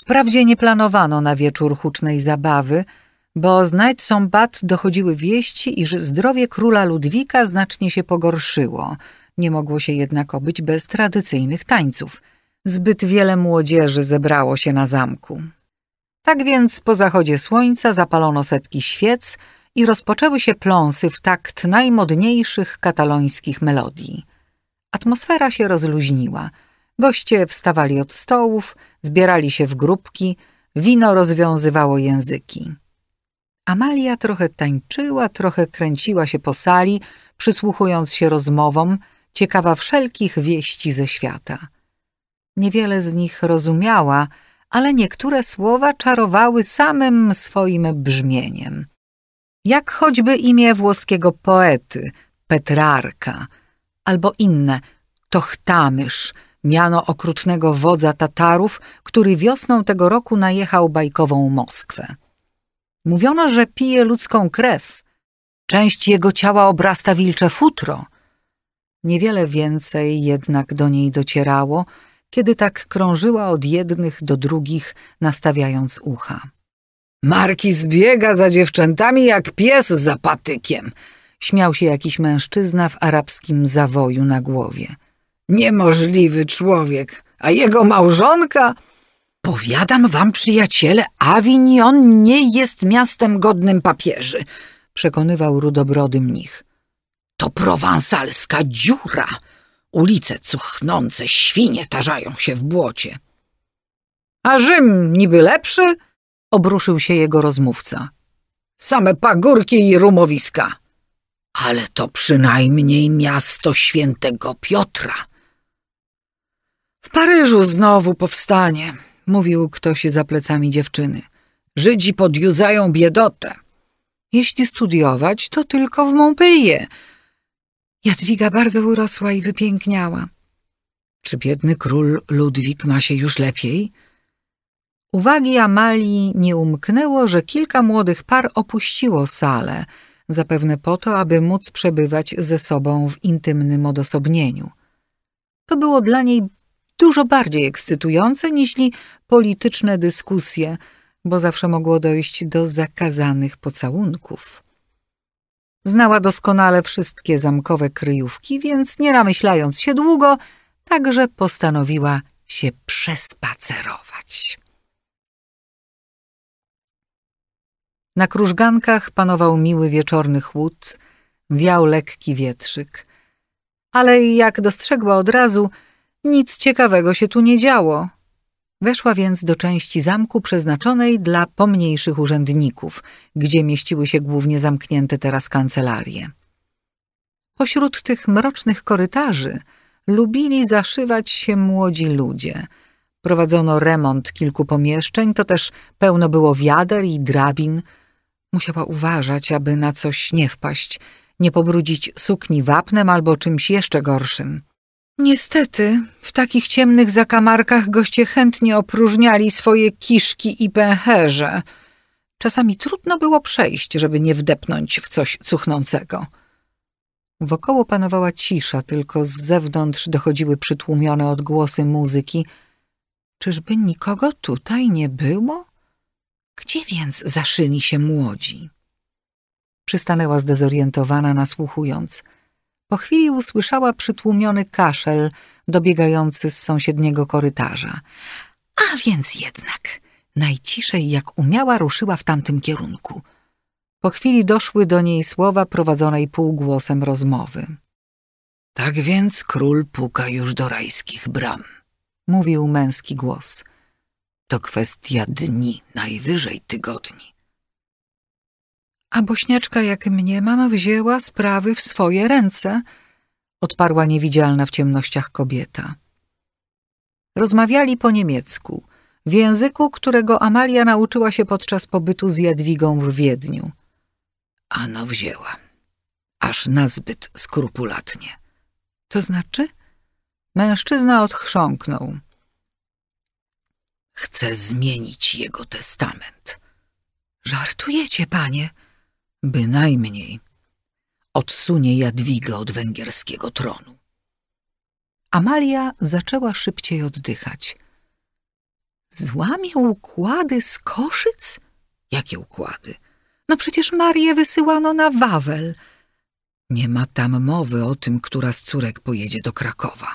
Wprawdzie nie planowano na wieczór hucznej zabawy, bo z Bat dochodziły wieści, iż zdrowie króla Ludwika znacznie się pogorszyło. Nie mogło się jednak obyć bez tradycyjnych tańców. Zbyt wiele młodzieży zebrało się na zamku. Tak więc po zachodzie słońca zapalono setki świec, i rozpoczęły się pląsy w takt najmodniejszych katalońskich melodii. Atmosfera się rozluźniła. Goście wstawali od stołów, zbierali się w grupki, wino rozwiązywało języki. Amalia trochę tańczyła, trochę kręciła się po sali, przysłuchując się rozmowom, ciekawa wszelkich wieści ze świata. Niewiele z nich rozumiała, ale niektóre słowa czarowały samym swoim brzmieniem jak choćby imię włoskiego poety Petrarka, albo inne Tochtamysz, miano okrutnego wodza Tatarów, który wiosną tego roku najechał bajkową Moskwę. Mówiono, że pije ludzką krew, część jego ciała obrasta wilcze futro. Niewiele więcej jednak do niej docierało, kiedy tak krążyła od jednych do drugich, nastawiając ucha. Marki zbiega za dziewczętami jak pies za patykiem, śmiał się jakiś mężczyzna w arabskim zawoju na głowie. Niemożliwy człowiek, a jego małżonka... Powiadam wam, przyjaciele, Awinion nie jest miastem godnym papieży, przekonywał rudobrody mnich. To prowansalska dziura. Ulice cuchnące, świnie tarzają się w błocie. A Rzym niby lepszy? Obruszył się jego rozmówca. Same pagórki i rumowiska. Ale to przynajmniej miasto świętego Piotra. W Paryżu znowu powstanie, mówił ktoś za plecami dziewczyny. Żydzi podjudzają biedotę. Jeśli studiować, to tylko w Montpellier. Jadwiga bardzo urosła i wypiękniała. Czy biedny król Ludwik ma się już lepiej? Uwagi Amalii nie umknęło, że kilka młodych par opuściło salę, zapewne po to, aby móc przebywać ze sobą w intymnym odosobnieniu. To było dla niej dużo bardziej ekscytujące niż polityczne dyskusje, bo zawsze mogło dojść do zakazanych pocałunków. Znała doskonale wszystkie zamkowe kryjówki, więc nie namyślając się długo, także postanowiła się przespacerować. Na krużgankach panował miły wieczorny chłód, wiał lekki wietrzyk. Ale jak dostrzegła od razu, nic ciekawego się tu nie działo. Weszła więc do części zamku przeznaczonej dla pomniejszych urzędników, gdzie mieściły się głównie zamknięte teraz kancelarie. Pośród tych mrocznych korytarzy lubili zaszywać się młodzi ludzie. Prowadzono remont kilku pomieszczeń, to też pełno było wiader i drabin – Musiała uważać, aby na coś nie wpaść, nie pobrudzić sukni wapnem albo czymś jeszcze gorszym. Niestety, w takich ciemnych zakamarkach goście chętnie opróżniali swoje kiszki i pęcherze. Czasami trudno było przejść, żeby nie wdepnąć w coś cuchnącego. Wokoło panowała cisza, tylko z zewnątrz dochodziły przytłumione odgłosy muzyki. Czyżby nikogo tutaj nie było? Gdzie więc zaszyli się młodzi? Przystanęła zdezorientowana, nasłuchując. Po chwili usłyszała przytłumiony kaszel dobiegający z sąsiedniego korytarza. A więc jednak, najciszej jak umiała ruszyła w tamtym kierunku. Po chwili doszły do niej słowa prowadzonej półgłosem rozmowy. Tak więc król puka już do rajskich bram, mówił męski głos. To kwestia dni, najwyżej tygodni. A bośniaczka jak mnie mama wzięła sprawy w swoje ręce, odparła niewidzialna w ciemnościach kobieta. Rozmawiali po niemiecku, w języku, którego Amalia nauczyła się podczas pobytu z Jadwigą w Wiedniu. Ano wzięła. Aż nazbyt skrupulatnie. To znaczy? Mężczyzna odchrząknął. Chcę zmienić jego testament. Żartujecie, panie? Bynajmniej. Odsunie Jadwigę od węgierskiego tronu. Amalia zaczęła szybciej oddychać. Złamie układy z koszyc? Jakie układy? No przecież Marię wysyłano na Wawel. Nie ma tam mowy o tym, która z córek pojedzie do Krakowa.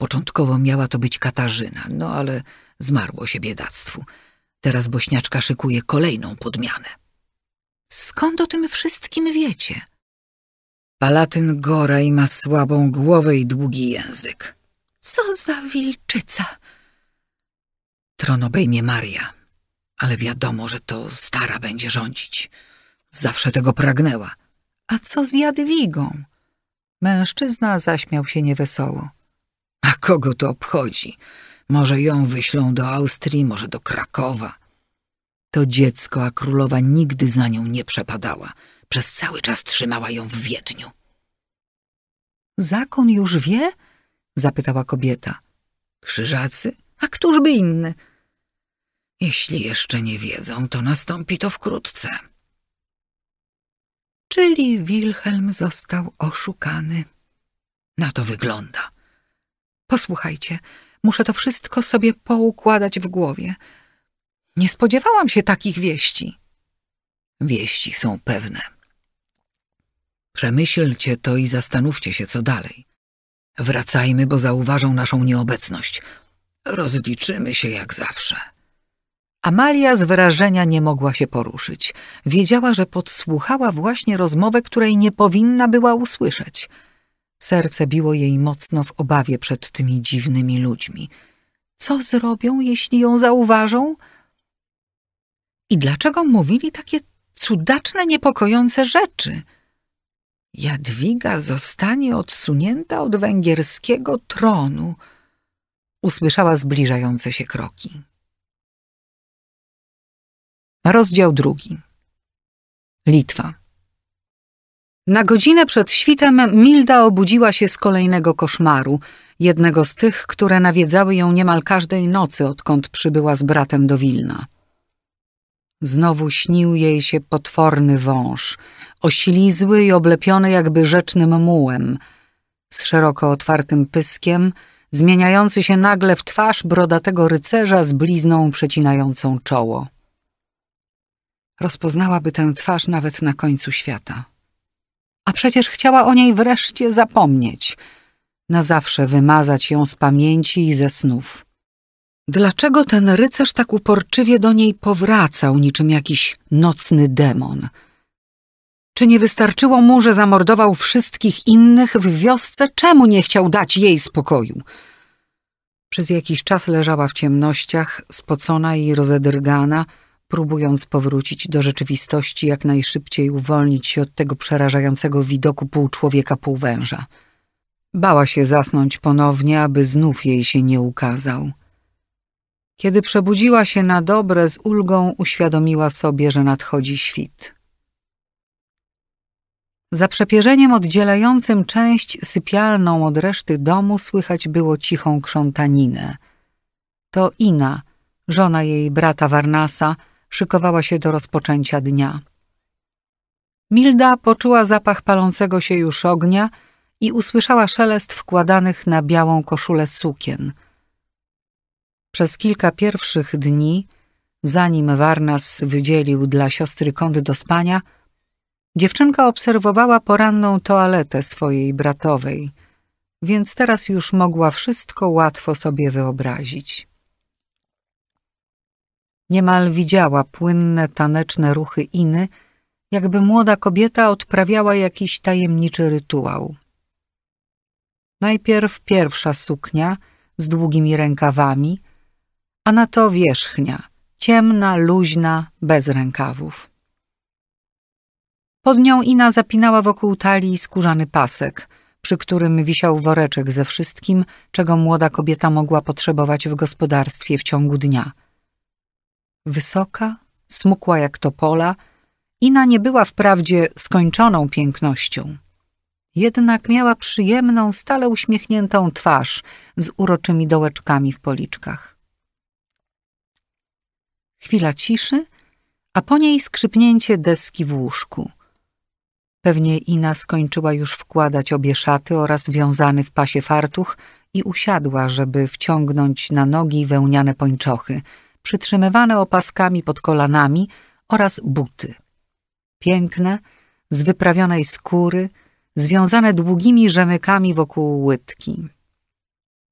Początkowo miała to być Katarzyna, no ale zmarło się biedactwu. Teraz bośniaczka szykuje kolejną podmianę. Skąd o tym wszystkim wiecie? Palatyn Goraj ma słabą głowę i długi język. Co za wilczyca! Tron obejmie Maria, ale wiadomo, że to stara będzie rządzić. Zawsze tego pragnęła. A co z Jadwigą? Mężczyzna zaśmiał się niewesoło. A kogo to obchodzi? Może ją wyślą do Austrii, może do Krakowa. To dziecko, a królowa nigdy za nią nie przepadała. Przez cały czas trzymała ją w Wiedniu. Zakon już wie? zapytała kobieta. Krzyżacy? A któż by inny? Jeśli jeszcze nie wiedzą, to nastąpi to wkrótce. Czyli Wilhelm został oszukany. Na to wygląda. Posłuchajcie, muszę to wszystko sobie poukładać w głowie. Nie spodziewałam się takich wieści. Wieści są pewne. Przemyślcie to i zastanówcie się, co dalej. Wracajmy, bo zauważą naszą nieobecność. Rozliczymy się jak zawsze. Amalia z wyrażenia nie mogła się poruszyć. Wiedziała, że podsłuchała właśnie rozmowę, której nie powinna była usłyszeć – Serce biło jej mocno w obawie przed tymi dziwnymi ludźmi. Co zrobią, jeśli ją zauważą? I dlaczego mówili takie cudaczne, niepokojące rzeczy? Jadwiga zostanie odsunięta od węgierskiego tronu. Usłyszała zbliżające się kroki. Rozdział drugi. Litwa. Na godzinę przed świtem Milda obudziła się z kolejnego koszmaru, jednego z tych, które nawiedzały ją niemal każdej nocy, odkąd przybyła z bratem do Wilna. Znowu śnił jej się potworny wąż, osilizły i oblepiony jakby rzecznym mułem, z szeroko otwartym pyskiem, zmieniający się nagle w twarz brodatego rycerza z blizną przecinającą czoło. Rozpoznałaby tę twarz nawet na końcu świata a przecież chciała o niej wreszcie zapomnieć, na zawsze wymazać ją z pamięci i ze snów. Dlaczego ten rycerz tak uporczywie do niej powracał, niczym jakiś nocny demon? Czy nie wystarczyło mu, że zamordował wszystkich innych w wiosce? Czemu nie chciał dać jej spokoju? Przez jakiś czas leżała w ciemnościach, spocona i rozedrgana, próbując powrócić do rzeczywistości, jak najszybciej uwolnić się od tego przerażającego widoku pół człowieka, pół węża. Bała się zasnąć ponownie, aby znów jej się nie ukazał. Kiedy przebudziła się na dobre, z ulgą uświadomiła sobie, że nadchodzi świt. Za przepierzeniem oddzielającym część sypialną od reszty domu słychać było cichą krzątaninę. To Ina, żona jej brata Warnasa, szykowała się do rozpoczęcia dnia. Milda poczuła zapach palącego się już ognia i usłyszała szelest wkładanych na białą koszulę sukien. Przez kilka pierwszych dni, zanim Warnas wydzielił dla siostry kąt do spania, dziewczynka obserwowała poranną toaletę swojej bratowej, więc teraz już mogła wszystko łatwo sobie wyobrazić. Niemal widziała płynne, taneczne ruchy Iny, jakby młoda kobieta odprawiała jakiś tajemniczy rytuał. Najpierw pierwsza suknia z długimi rękawami, a na to wierzchnia, ciemna, luźna, bez rękawów. Pod nią Ina zapinała wokół talii skórzany pasek, przy którym wisiał woreczek ze wszystkim, czego młoda kobieta mogła potrzebować w gospodarstwie w ciągu dnia – Wysoka, smukła jak topola, Ina nie była wprawdzie skończoną pięknością. Jednak miała przyjemną, stale uśmiechniętą twarz z uroczymi dołeczkami w policzkach. Chwila ciszy, a po niej skrzypnięcie deski w łóżku. Pewnie Ina skończyła już wkładać obie szaty oraz wiązany w pasie fartuch i usiadła, żeby wciągnąć na nogi wełniane pończochy – przytrzymywane opaskami pod kolanami oraz buty. Piękne, z wyprawionej skóry, związane długimi rzemykami wokół łydki.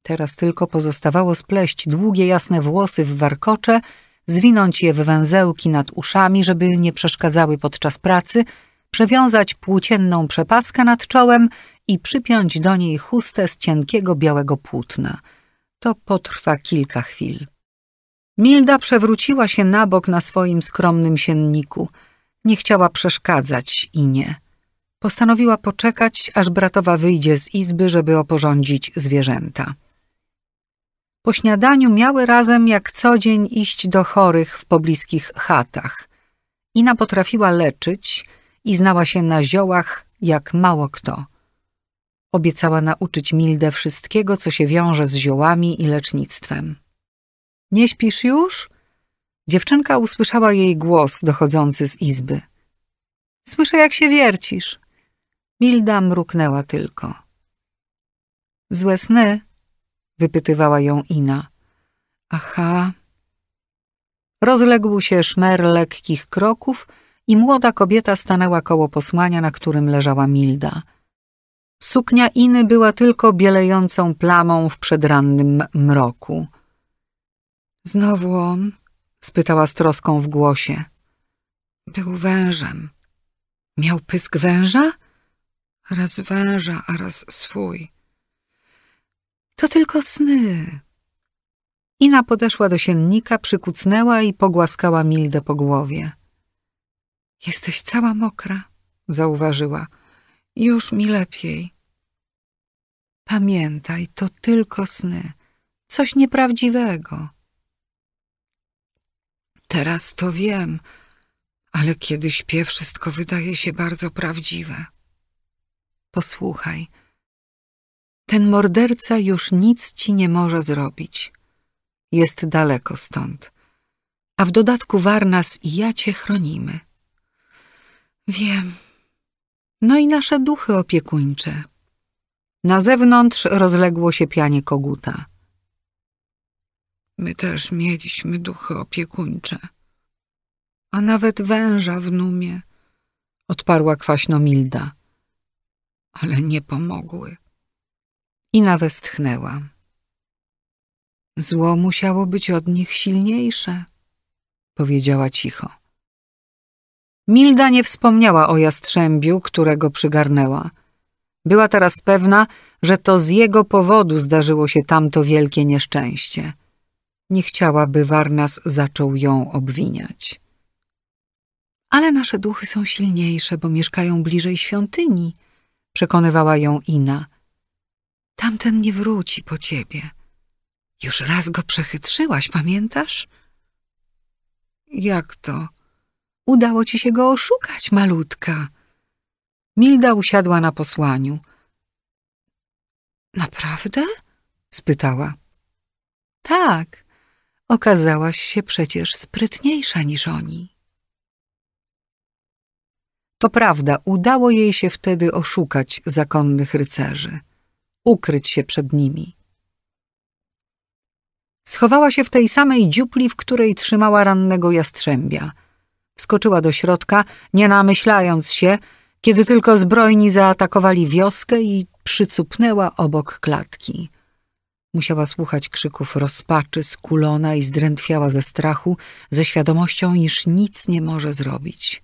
Teraz tylko pozostawało spleść długie jasne włosy w warkocze, zwinąć je w węzełki nad uszami, żeby nie przeszkadzały podczas pracy, przewiązać płócienną przepaskę nad czołem i przypiąć do niej chustę z cienkiego białego płótna. To potrwa kilka chwil. Milda przewróciła się na bok na swoim skromnym sienniku. Nie chciała przeszkadzać i nie. Postanowiła poczekać, aż bratowa wyjdzie z izby, żeby oporządzić zwierzęta. Po śniadaniu miały razem jak co dzień iść do chorych w pobliskich chatach. Ina potrafiła leczyć i znała się na ziołach jak mało kto. Obiecała nauczyć Mildę wszystkiego, co się wiąże z ziołami i lecznictwem. Nie śpisz już? Dziewczynka usłyszała jej głos dochodzący z izby. Słyszę, jak się wiercisz. Milda mruknęła tylko. Złe sny? wypytywała ją Ina. Aha. Rozległ się szmer lekkich kroków i młoda kobieta stanęła koło posłania, na którym leżała Milda. Suknia Iny była tylko bielejącą plamą w przedrannym mroku. Znowu on? spytała z troską w głosie. Był wężem. Miał pysk węża? Raz węża, a raz swój. To tylko sny. Ina podeszła do siennika, przykucnęła i pogłaskała Mildę po głowie. Jesteś cała mokra, zauważyła. Już mi lepiej. Pamiętaj, to tylko sny. Coś nieprawdziwego. Teraz to wiem, ale kiedy śpię, wszystko wydaje się bardzo prawdziwe. Posłuchaj. Ten morderca już nic ci nie może zrobić. Jest daleko stąd. A w dodatku Warnas i ja cię chronimy. Wiem. No i nasze duchy opiekuńcze. Na zewnątrz rozległo się pianie koguta. My też mieliśmy duchy opiekuńcze. A nawet węża w numie, odparła kwaśno Milda. Ale nie pomogły. Ina westchnęła. Zło musiało być od nich silniejsze, powiedziała cicho. Milda nie wspomniała o jastrzębiu, którego przygarnęła. Była teraz pewna, że to z jego powodu zdarzyło się tamto wielkie nieszczęście – nie chciała, by Warnas zaczął ją obwiniać. Ale nasze duchy są silniejsze, bo mieszkają bliżej świątyni, przekonywała ją Ina. Tamten nie wróci po ciebie. Już raz go przechytrzyłaś, pamiętasz? Jak to? Udało ci się go oszukać, malutka. Milda usiadła na posłaniu. Naprawdę? spytała. Tak, Okazałaś się przecież sprytniejsza niż oni. To prawda, udało jej się wtedy oszukać zakonnych rycerzy, ukryć się przed nimi. Schowała się w tej samej dziupli, w której trzymała rannego jastrzębia. Wskoczyła do środka, nie namyślając się, kiedy tylko zbrojni zaatakowali wioskę i przycupnęła obok klatki. Musiała słuchać krzyków rozpaczy, skulona i zdrętwiała ze strachu, ze świadomością, iż nic nie może zrobić.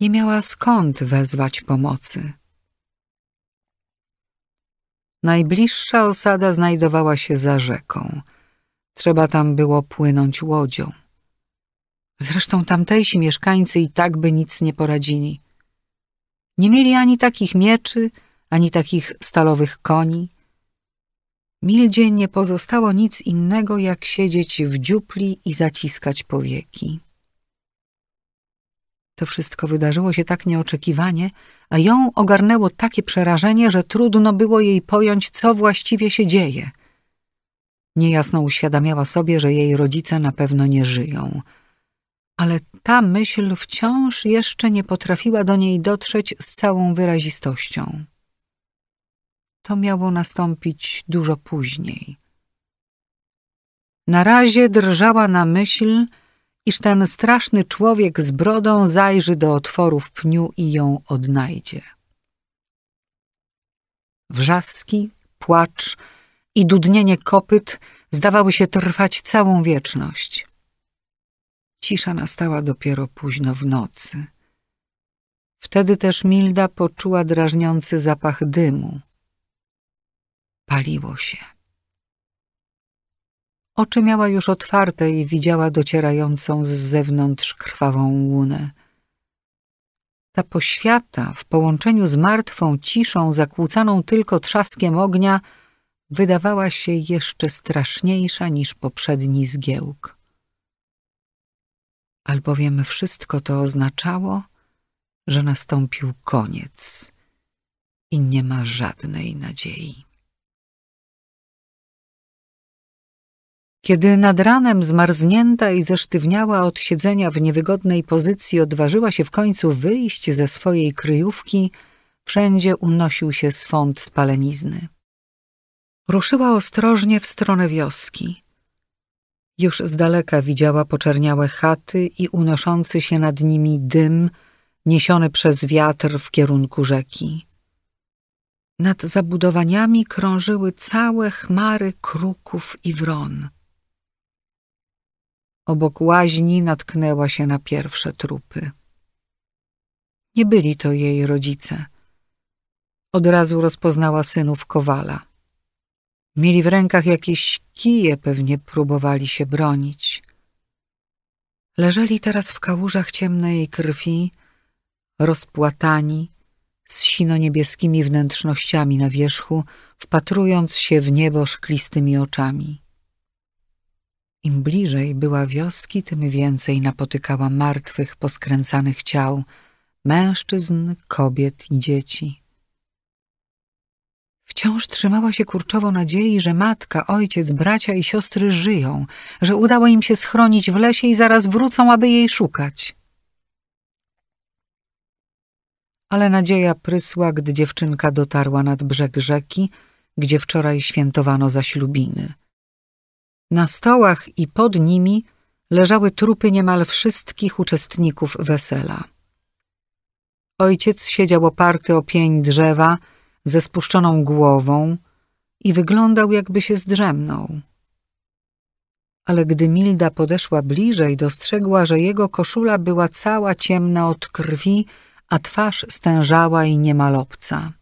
Nie miała skąd wezwać pomocy. Najbliższa osada znajdowała się za rzeką. Trzeba tam było płynąć łodzią. Zresztą tamtejsi mieszkańcy i tak by nic nie poradzili. Nie mieli ani takich mieczy, ani takich stalowych koni. Mildzie nie pozostało nic innego, jak siedzieć w dziupli i zaciskać powieki. To wszystko wydarzyło się tak nieoczekiwanie, a ją ogarnęło takie przerażenie, że trudno było jej pojąć, co właściwie się dzieje. Niejasno uświadamiała sobie, że jej rodzice na pewno nie żyją. Ale ta myśl wciąż jeszcze nie potrafiła do niej dotrzeć z całą wyrazistością to miało nastąpić dużo później. Na razie drżała na myśl, iż ten straszny człowiek z brodą zajrzy do otworu w pniu i ją odnajdzie. Wrzaski, płacz i dudnienie kopyt zdawały się trwać całą wieczność. Cisza nastała dopiero późno w nocy. Wtedy też Milda poczuła drażniący zapach dymu paliło się. Oczy miała już otwarte i widziała docierającą z zewnątrz krwawą łunę. Ta poświata w połączeniu z martwą ciszą zakłócaną tylko trzaskiem ognia wydawała się jeszcze straszniejsza niż poprzedni zgiełk. Albowiem wszystko to oznaczało, że nastąpił koniec i nie ma żadnej nadziei. Kiedy nad ranem zmarznięta i zesztywniała od siedzenia w niewygodnej pozycji odważyła się w końcu wyjść ze swojej kryjówki, wszędzie unosił się swąd spalenizny. Ruszyła ostrożnie w stronę wioski. Już z daleka widziała poczerniałe chaty i unoszący się nad nimi dym, niesiony przez wiatr w kierunku rzeki. Nad zabudowaniami krążyły całe chmary kruków i wron obok łaźni natknęła się na pierwsze trupy. Nie byli to jej rodzice. Od razu rozpoznała synów Kowala. Mieli w rękach jakieś kije, pewnie próbowali się bronić. Leżeli teraz w kałużach ciemnej krwi, rozpłatani, z sinoniebieskimi wnętrznościami na wierzchu, wpatrując się w niebo szklistymi oczami. Im bliżej była wioski, tym więcej napotykała martwych, poskręcanych ciał, mężczyzn, kobiet i dzieci. Wciąż trzymała się kurczowo nadziei, że matka, ojciec, bracia i siostry żyją, że udało im się schronić w lesie i zaraz wrócą, aby jej szukać. Ale nadzieja prysła, gdy dziewczynka dotarła nad brzeg rzeki, gdzie wczoraj świętowano zaślubiny – na stołach i pod nimi leżały trupy niemal wszystkich uczestników wesela. Ojciec siedział oparty o pień drzewa ze spuszczoną głową i wyglądał jakby się zdrzemnął. Ale gdy Milda podeszła bliżej, dostrzegła, że jego koszula była cała ciemna od krwi, a twarz stężała i niemal obca.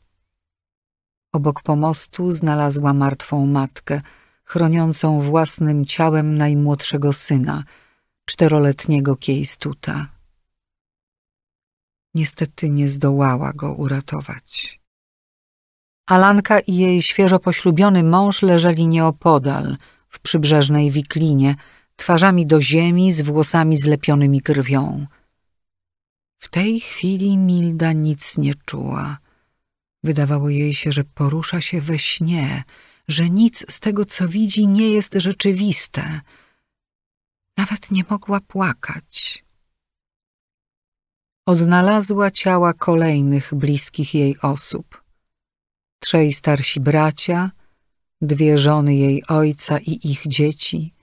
Obok pomostu znalazła martwą matkę – chroniącą własnym ciałem najmłodszego syna, czteroletniego Kiejstuta. Niestety nie zdołała go uratować. Alanka i jej świeżo poślubiony mąż leżeli nieopodal, w przybrzeżnej wiklinie, twarzami do ziemi, z włosami zlepionymi krwią. W tej chwili Milda nic nie czuła. Wydawało jej się, że porusza się we śnie – że nic z tego, co widzi, nie jest rzeczywiste. Nawet nie mogła płakać. Odnalazła ciała kolejnych bliskich jej osób. Trzej starsi bracia, dwie żony jej ojca i ich dzieci,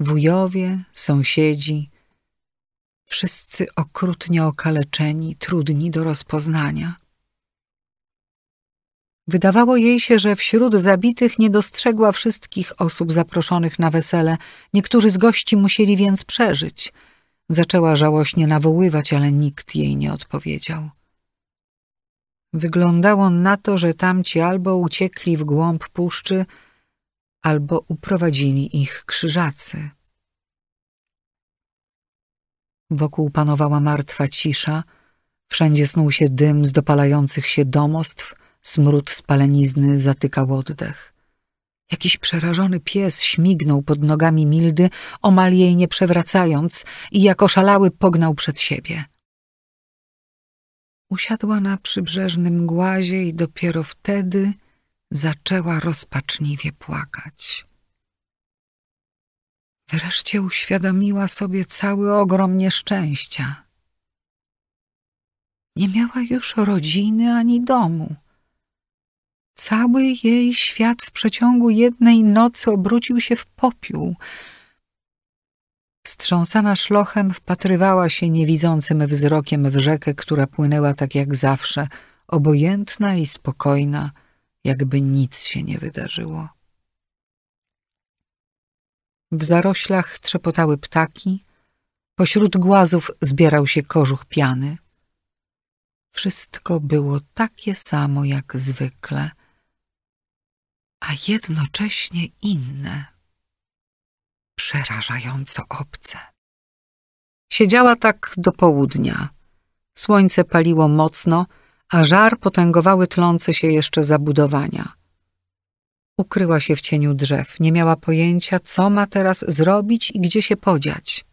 wujowie, sąsiedzi, wszyscy okrutnie okaleczeni, trudni do rozpoznania. Wydawało jej się, że wśród zabitych nie dostrzegła wszystkich osób zaproszonych na wesele. Niektórzy z gości musieli więc przeżyć. Zaczęła żałośnie nawoływać, ale nikt jej nie odpowiedział. Wyglądało na to, że tamci albo uciekli w głąb puszczy, albo uprowadzili ich krzyżacy. Wokół panowała martwa cisza, wszędzie snuł się dym z dopalających się domostw – Smród spalenizny zatykał oddech. Jakiś przerażony pies śmignął pod nogami Mildy, omal jej nie przewracając i jako szalały pognał przed siebie. Usiadła na przybrzeżnym głazie i dopiero wtedy zaczęła rozpaczliwie płakać. Wreszcie uświadomiła sobie cały ogrom nieszczęścia. Nie miała już rodziny ani domu. Cały jej świat w przeciągu jednej nocy obrócił się w popiół. Wstrząsana szlochem wpatrywała się niewidzącym wzrokiem w rzekę, która płynęła tak jak zawsze, obojętna i spokojna, jakby nic się nie wydarzyło. W zaroślach trzepotały ptaki, pośród głazów zbierał się kożuch piany. Wszystko było takie samo jak zwykle – a jednocześnie inne. Przerażająco obce. Siedziała tak do południa. Słońce paliło mocno, a żar potęgowały tlące się jeszcze zabudowania. Ukryła się w cieniu drzew, nie miała pojęcia, co ma teraz zrobić i gdzie się podziać.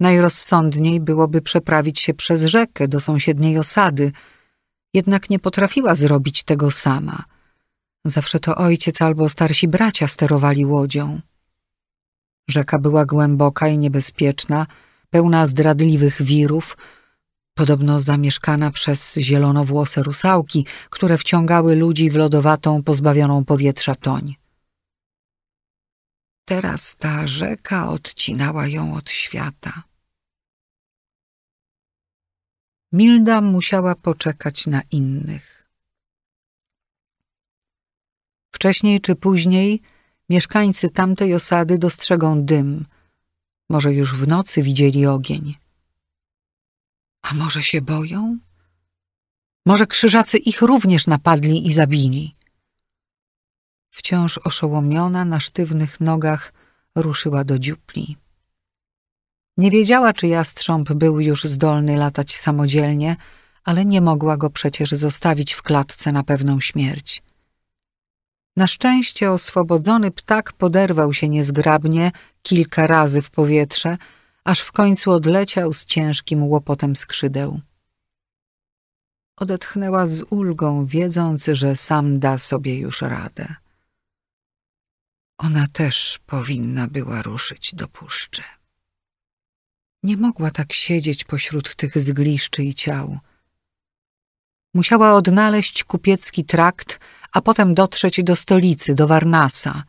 Najrozsądniej byłoby przeprawić się przez rzekę do sąsiedniej osady, jednak nie potrafiła zrobić tego sama – Zawsze to ojciec albo starsi bracia sterowali łodzią. Rzeka była głęboka i niebezpieczna, pełna zdradliwych wirów, podobno zamieszkana przez zielonowłose rusałki, które wciągały ludzi w lodowatą, pozbawioną powietrza toń. Teraz ta rzeka odcinała ją od świata. Milda musiała poczekać na innych. Wcześniej czy później mieszkańcy tamtej osady dostrzegą dym. Może już w nocy widzieli ogień. A może się boją? Może krzyżacy ich również napadli i zabili? Wciąż oszołomiona na sztywnych nogach ruszyła do dziupli. Nie wiedziała, czy jastrząb był już zdolny latać samodzielnie, ale nie mogła go przecież zostawić w klatce na pewną śmierć. Na szczęście oswobodzony ptak poderwał się niezgrabnie kilka razy w powietrze, aż w końcu odleciał z ciężkim łopotem skrzydeł. Odetchnęła z ulgą, wiedząc, że sam da sobie już radę. Ona też powinna była ruszyć do puszczy. Nie mogła tak siedzieć pośród tych zgliszczy i ciał. Musiała odnaleźć kupiecki trakt, a potem dotrzeć do stolicy, do Warnasa.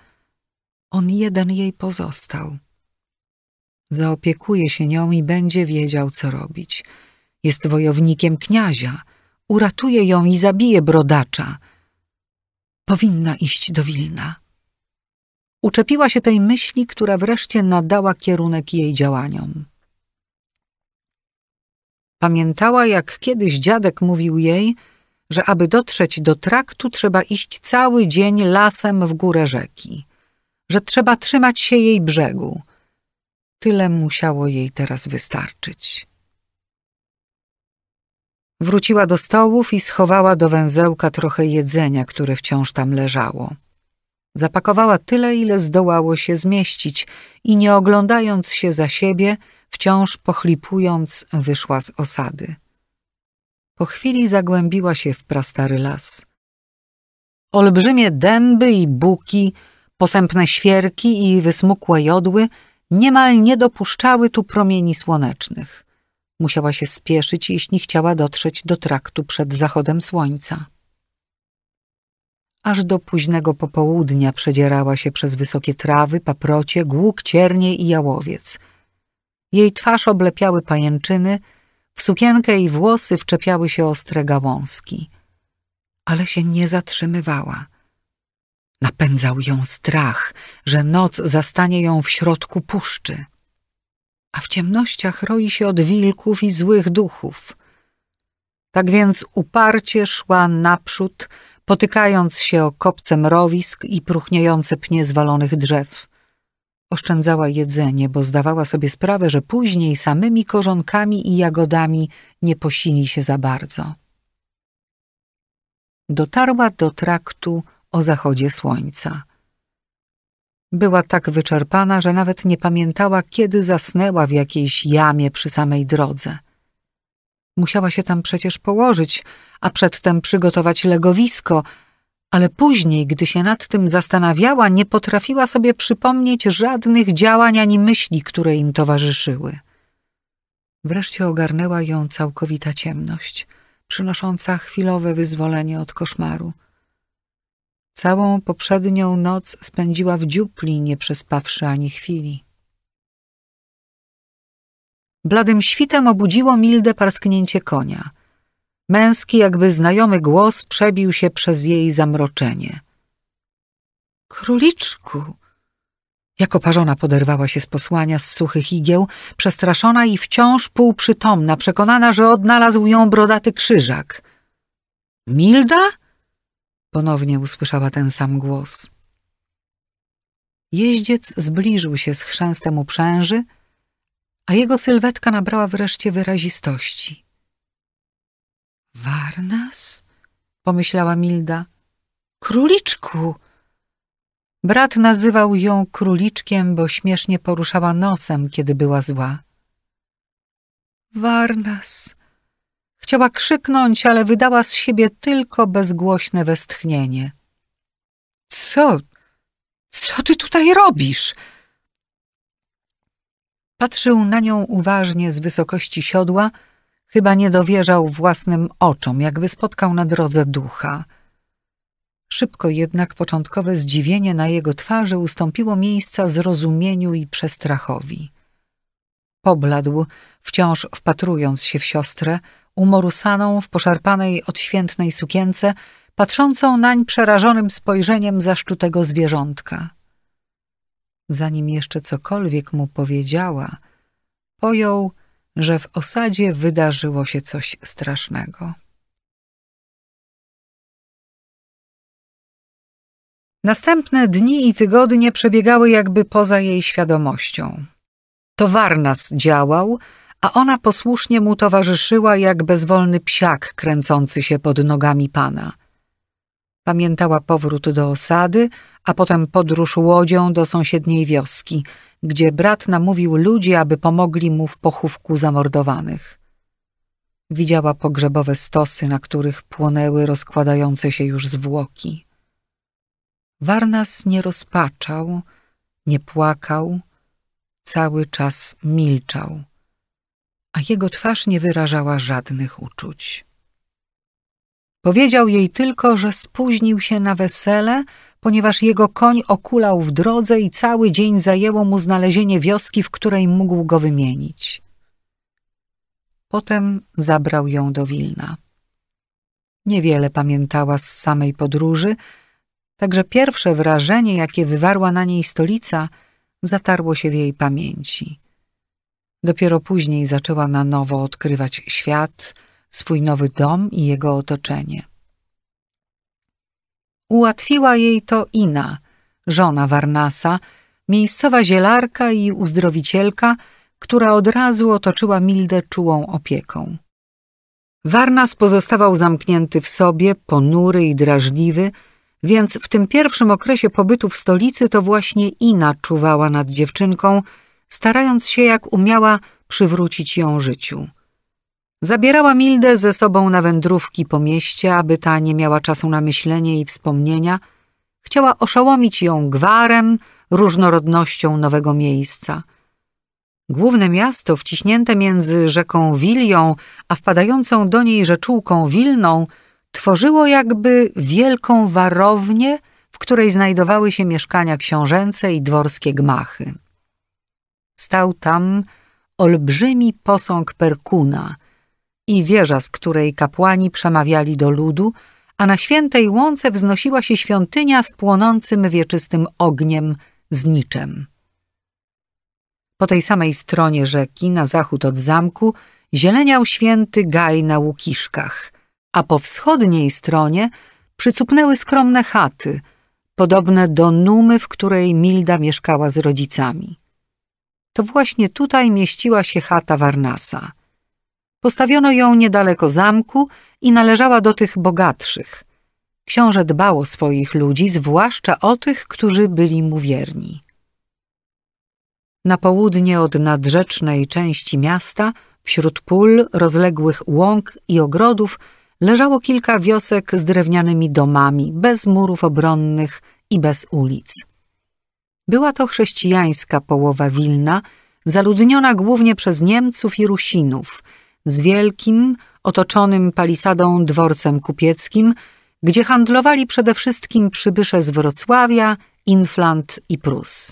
On jeden jej pozostał. Zaopiekuje się nią i będzie wiedział, co robić. Jest wojownikiem kniazia. Uratuje ją i zabije brodacza. Powinna iść do Wilna. Uczepiła się tej myśli, która wreszcie nadała kierunek jej działaniom. Pamiętała, jak kiedyś dziadek mówił jej – że aby dotrzeć do traktu, trzeba iść cały dzień lasem w górę rzeki, że trzeba trzymać się jej brzegu. Tyle musiało jej teraz wystarczyć. Wróciła do stołów i schowała do węzełka trochę jedzenia, które wciąż tam leżało. Zapakowała tyle, ile zdołało się zmieścić i nie oglądając się za siebie, wciąż pochlipując, wyszła z osady. Po chwili zagłębiła się w prastary las. Olbrzymie dęby i buki, posępne świerki i wysmukłe jodły niemal nie dopuszczały tu promieni słonecznych. Musiała się spieszyć, jeśli chciała dotrzeć do traktu przed zachodem słońca. Aż do późnego popołudnia przedzierała się przez wysokie trawy, paprocie, głuk, ciernie i jałowiec. Jej twarz oblepiały pajęczyny – w sukienkę i włosy wczepiały się ostre gałązki. Ale się nie zatrzymywała. Napędzał ją strach, że noc zastanie ją w środku puszczy. A w ciemnościach roi się od wilków i złych duchów. Tak więc uparcie szła naprzód, potykając się o kopce mrowisk i próchniejące pnie zwalonych drzew – Oszczędzała jedzenie, bo zdawała sobie sprawę, że później samymi korzonkami i jagodami nie posili się za bardzo. Dotarła do traktu o zachodzie słońca. Była tak wyczerpana, że nawet nie pamiętała, kiedy zasnęła w jakiejś jamie przy samej drodze. Musiała się tam przecież położyć, a przedtem przygotować legowisko – ale później, gdy się nad tym zastanawiała, nie potrafiła sobie przypomnieć żadnych działań ani myśli, które im towarzyszyły. Wreszcie ogarnęła ją całkowita ciemność, przynosząca chwilowe wyzwolenie od koszmaru. Całą poprzednią noc spędziła w dziupli, nie przespawszy ani chwili. Bladym świtem obudziło Mildę parsknięcie konia – Męski, jakby znajomy głos przebił się przez jej zamroczenie. Króliczku! Jako parzona poderwała się z posłania z suchych igieł, przestraszona i wciąż półprzytomna, przekonana, że odnalazł ją brodaty krzyżak. Milda? Ponownie usłyszała ten sam głos. Jeździec zbliżył się z chrzęstem uprzęży, a jego sylwetka nabrała wreszcie wyrazistości. Warnas? Pomyślała Milda. Króliczku! Brat nazywał ją króliczkiem, bo śmiesznie poruszała nosem, kiedy była zła. Warnas! Chciała krzyknąć, ale wydała z siebie tylko bezgłośne westchnienie. Co? Co ty tutaj robisz? Patrzył na nią uważnie z wysokości siodła, Chyba nie dowierzał własnym oczom, jakby spotkał na drodze ducha. Szybko jednak początkowe zdziwienie na jego twarzy ustąpiło miejsca zrozumieniu i przestrachowi. Pobladł, wciąż wpatrując się w siostrę, umorusaną w poszarpanej odświętnej sukience, patrzącą nań przerażonym spojrzeniem zaszczutego zwierzątka. Zanim jeszcze cokolwiek mu powiedziała, pojął że w osadzie wydarzyło się coś strasznego. Następne dni i tygodnie przebiegały jakby poza jej świadomością. To Warnas działał, a ona posłusznie mu towarzyszyła jak bezwolny psiak kręcący się pod nogami pana. Pamiętała powrót do osady, a potem podróż łodzią do sąsiedniej wioski, gdzie brat namówił ludzi, aby pomogli mu w pochówku zamordowanych. Widziała pogrzebowe stosy, na których płonęły rozkładające się już zwłoki. Warnas nie rozpaczał, nie płakał, cały czas milczał, a jego twarz nie wyrażała żadnych uczuć. Powiedział jej tylko, że spóźnił się na wesele, ponieważ jego koń okulał w drodze i cały dzień zajęło mu znalezienie wioski, w której mógł go wymienić. Potem zabrał ją do Wilna. Niewiele pamiętała z samej podróży, także pierwsze wrażenie, jakie wywarła na niej stolica, zatarło się w jej pamięci. Dopiero później zaczęła na nowo odkrywać świat, swój nowy dom i jego otoczenie. Ułatwiła jej to Ina, żona Warnasa, miejscowa zielarka i uzdrowicielka, która od razu otoczyła Mildę czułą opieką. Warnas pozostawał zamknięty w sobie, ponury i drażliwy, więc w tym pierwszym okresie pobytu w stolicy to właśnie Ina czuwała nad dziewczynką, starając się jak umiała przywrócić ją życiu. Zabierała Mildę ze sobą na wędrówki po mieście, aby ta nie miała czasu na myślenie i wspomnienia. Chciała oszałomić ją gwarem, różnorodnością nowego miejsca. Główne miasto, wciśnięte między rzeką Wilią, a wpadającą do niej rzeczułką Wilną, tworzyło jakby wielką warownię, w której znajdowały się mieszkania książęce i dworskie gmachy. Stał tam olbrzymi posąg Perkuna – i wieża, z której kapłani przemawiali do ludu, a na świętej łące wznosiła się świątynia z płonącym wieczystym ogniem, z niczem. Po tej samej stronie rzeki, na zachód od zamku, zieleniał święty gaj na łukiszkach, a po wschodniej stronie przycupnęły skromne chaty, podobne do numy, w której Milda mieszkała z rodzicami. To właśnie tutaj mieściła się chata Warnasa. Postawiono ją niedaleko zamku i należała do tych bogatszych. Książę dbał o swoich ludzi, zwłaszcza o tych, którzy byli mu wierni. Na południe od nadrzecznej części miasta, wśród pól, rozległych łąk i ogrodów, leżało kilka wiosek z drewnianymi domami, bez murów obronnych i bez ulic. Była to chrześcijańska połowa Wilna, zaludniona głównie przez Niemców i Rusinów – z wielkim, otoczonym palisadą dworcem kupieckim, gdzie handlowali przede wszystkim przybysze z Wrocławia, Inflant i Prus.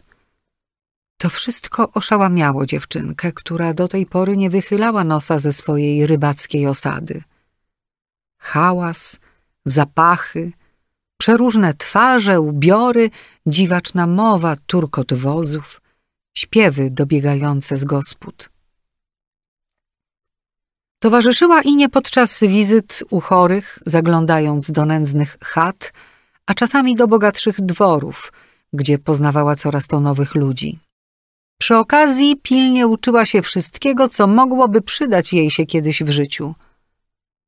To wszystko oszałamiało dziewczynkę, która do tej pory nie wychylała nosa ze swojej rybackiej osady. Hałas, zapachy, przeróżne twarze, ubiory, dziwaczna mowa, turkot wozów, śpiewy dobiegające z gospod. Towarzyszyła Inie podczas wizyt u chorych, zaglądając do nędznych chat, a czasami do bogatszych dworów, gdzie poznawała coraz to nowych ludzi. Przy okazji pilnie uczyła się wszystkiego, co mogłoby przydać jej się kiedyś w życiu.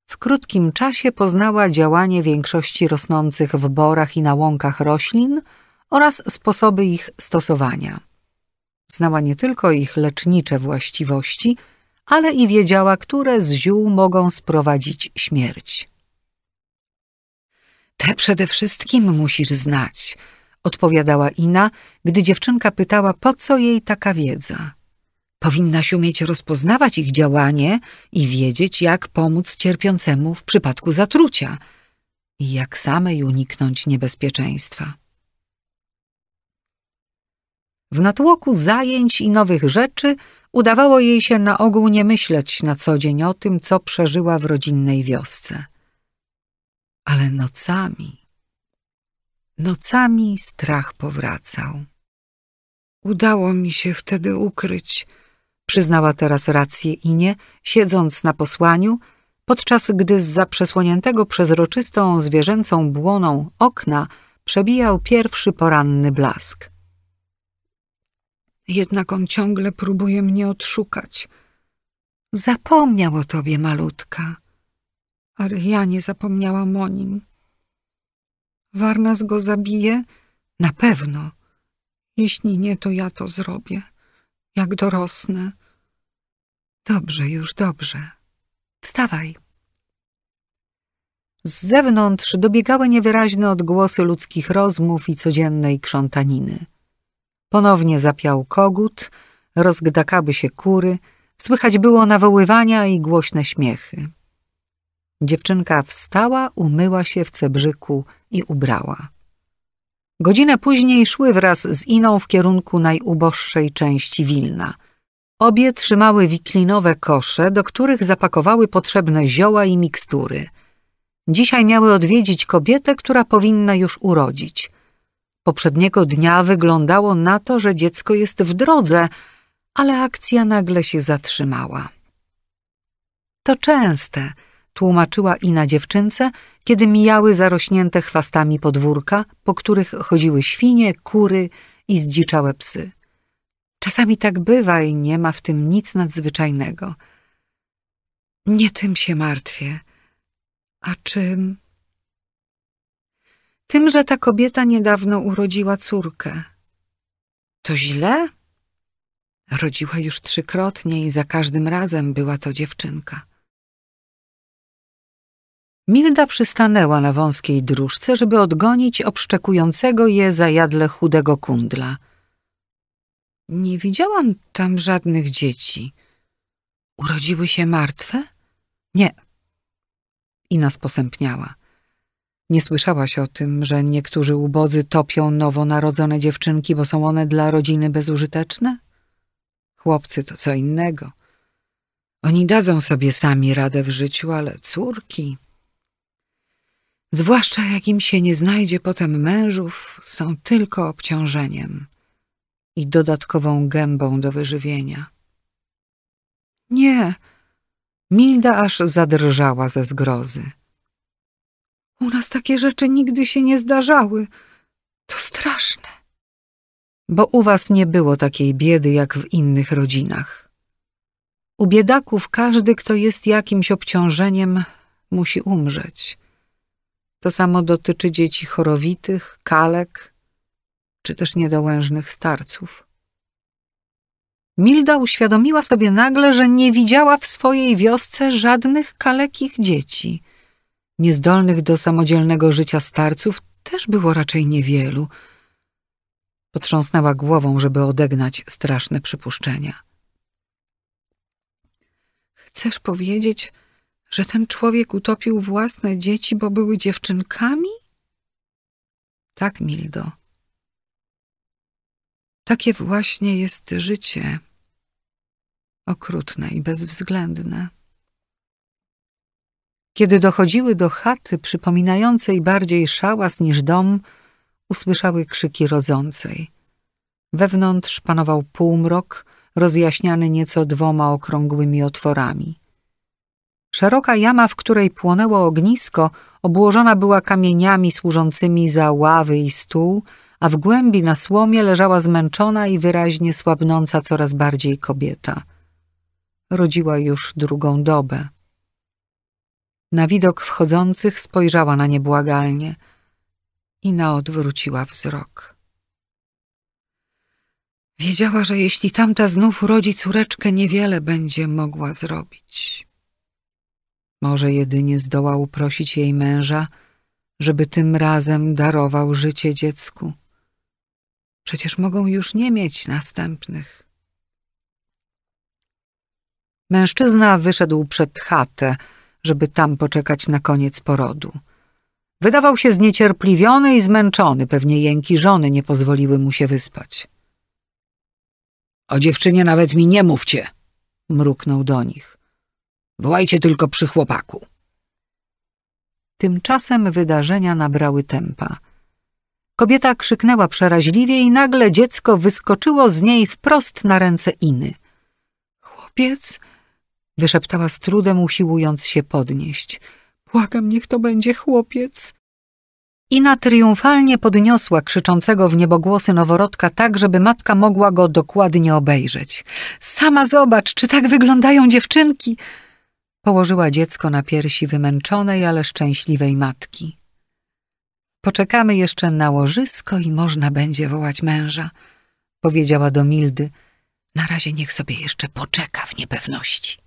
W krótkim czasie poznała działanie większości rosnących w borach i na łąkach roślin oraz sposoby ich stosowania. Znała nie tylko ich lecznicze właściwości – ale i wiedziała, które z ziół mogą sprowadzić śmierć. Te przede wszystkim musisz znać, odpowiadała Ina, gdy dziewczynka pytała, po co jej taka wiedza. Powinnaś umieć rozpoznawać ich działanie i wiedzieć, jak pomóc cierpiącemu w przypadku zatrucia i jak samej uniknąć niebezpieczeństwa. W natłoku zajęć i nowych rzeczy udawało jej się na ogół nie myśleć na co dzień o tym, co przeżyła w rodzinnej wiosce. Ale nocami, nocami strach powracał. Udało mi się wtedy ukryć, przyznała teraz rację Inie, siedząc na posłaniu, podczas gdy z zaprzesłoniętego przezroczystą zwierzęcą błoną okna przebijał pierwszy poranny blask – jednak on ciągle próbuje mnie odszukać. Zapomniał o tobie, malutka. Ale ja nie zapomniałam o nim. Warnas go zabije? Na pewno. Jeśli nie, to ja to zrobię. Jak dorosnę. Dobrze, już dobrze. Wstawaj. Z zewnątrz dobiegały niewyraźne odgłosy ludzkich rozmów i codziennej krzątaniny. Ponownie zapiał kogut, rozgdakały się kury, słychać było nawoływania i głośne śmiechy. Dziewczynka wstała, umyła się w cebrzyku i ubrała. Godzinę później szły wraz z Iną w kierunku najuboższej części Wilna. Obie trzymały wiklinowe kosze, do których zapakowały potrzebne zioła i mikstury. Dzisiaj miały odwiedzić kobietę, która powinna już urodzić. Poprzedniego dnia wyglądało na to, że dziecko jest w drodze, ale akcja nagle się zatrzymała. To częste, tłumaczyła Ina dziewczynce, kiedy mijały zarośnięte chwastami podwórka, po których chodziły świnie, kury i zdziczałe psy. Czasami tak bywa i nie ma w tym nic nadzwyczajnego. Nie tym się martwię. A czym? tym, że ta kobieta niedawno urodziła córkę. To źle? Rodziła już trzykrotnie i za każdym razem była to dziewczynka. Milda przystanęła na wąskiej dróżce, żeby odgonić obszczekującego je zajadle chudego kundla. Nie widziałam tam żadnych dzieci. Urodziły się martwe? Nie. Ina sposępniała. Nie słyszałaś o tym, że niektórzy ubodzy topią nowonarodzone dziewczynki, bo są one dla rodziny bezużyteczne? Chłopcy to co innego. Oni dadzą sobie sami radę w życiu, ale córki... Zwłaszcza jak im się nie znajdzie potem mężów, są tylko obciążeniem i dodatkową gębą do wyżywienia. Nie, Milda aż zadrżała ze zgrozy. U nas takie rzeczy nigdy się nie zdarzały. To straszne. Bo u was nie było takiej biedy jak w innych rodzinach. U biedaków każdy, kto jest jakimś obciążeniem, musi umrzeć. To samo dotyczy dzieci chorowitych, kalek czy też niedołężnych starców. Milda uświadomiła sobie nagle, że nie widziała w swojej wiosce żadnych kalekich dzieci. Niezdolnych do samodzielnego życia starców też było raczej niewielu. Potrząsnęła głową, żeby odegnać straszne przypuszczenia. Chcesz powiedzieć, że ten człowiek utopił własne dzieci, bo były dziewczynkami? Tak, Mildo. Takie właśnie jest życie. Okrutne i bezwzględne. Kiedy dochodziły do chaty przypominającej bardziej szałas niż dom, usłyszały krzyki rodzącej. Wewnątrz panował półmrok, rozjaśniany nieco dwoma okrągłymi otworami. Szeroka jama, w której płonęło ognisko, obłożona była kamieniami służącymi za ławy i stół, a w głębi na słomie leżała zmęczona i wyraźnie słabnąca coraz bardziej kobieta. Rodziła już drugą dobę. Na widok wchodzących spojrzała na nie błagalnie i naodwróciła wzrok. Wiedziała, że jeśli tamta znów urodzi córeczkę, niewiele będzie mogła zrobić. Może jedynie zdoła uprosić jej męża, żeby tym razem darował życie dziecku. Przecież mogą już nie mieć następnych. Mężczyzna wyszedł przed chatę, żeby tam poczekać na koniec porodu. Wydawał się zniecierpliwiony i zmęczony, pewnie jęki żony nie pozwoliły mu się wyspać. O dziewczynie nawet mi nie mówcie, mruknął do nich. Wołajcie tylko przy chłopaku. Tymczasem wydarzenia nabrały tempa. Kobieta krzyknęła przeraźliwie i nagle dziecko wyskoczyło z niej wprost na ręce Iny. Chłopiec Wyszeptała z trudem, usiłując się podnieść. Błagam, niech to będzie chłopiec. Ina triumfalnie podniosła krzyczącego w niebogłosy noworodka tak, żeby matka mogła go dokładnie obejrzeć. Sama zobacz, czy tak wyglądają dziewczynki! Położyła dziecko na piersi wymęczonej, ale szczęśliwej matki. Poczekamy jeszcze na łożysko i można będzie wołać męża, powiedziała do Mildy. Na razie niech sobie jeszcze poczeka w niepewności.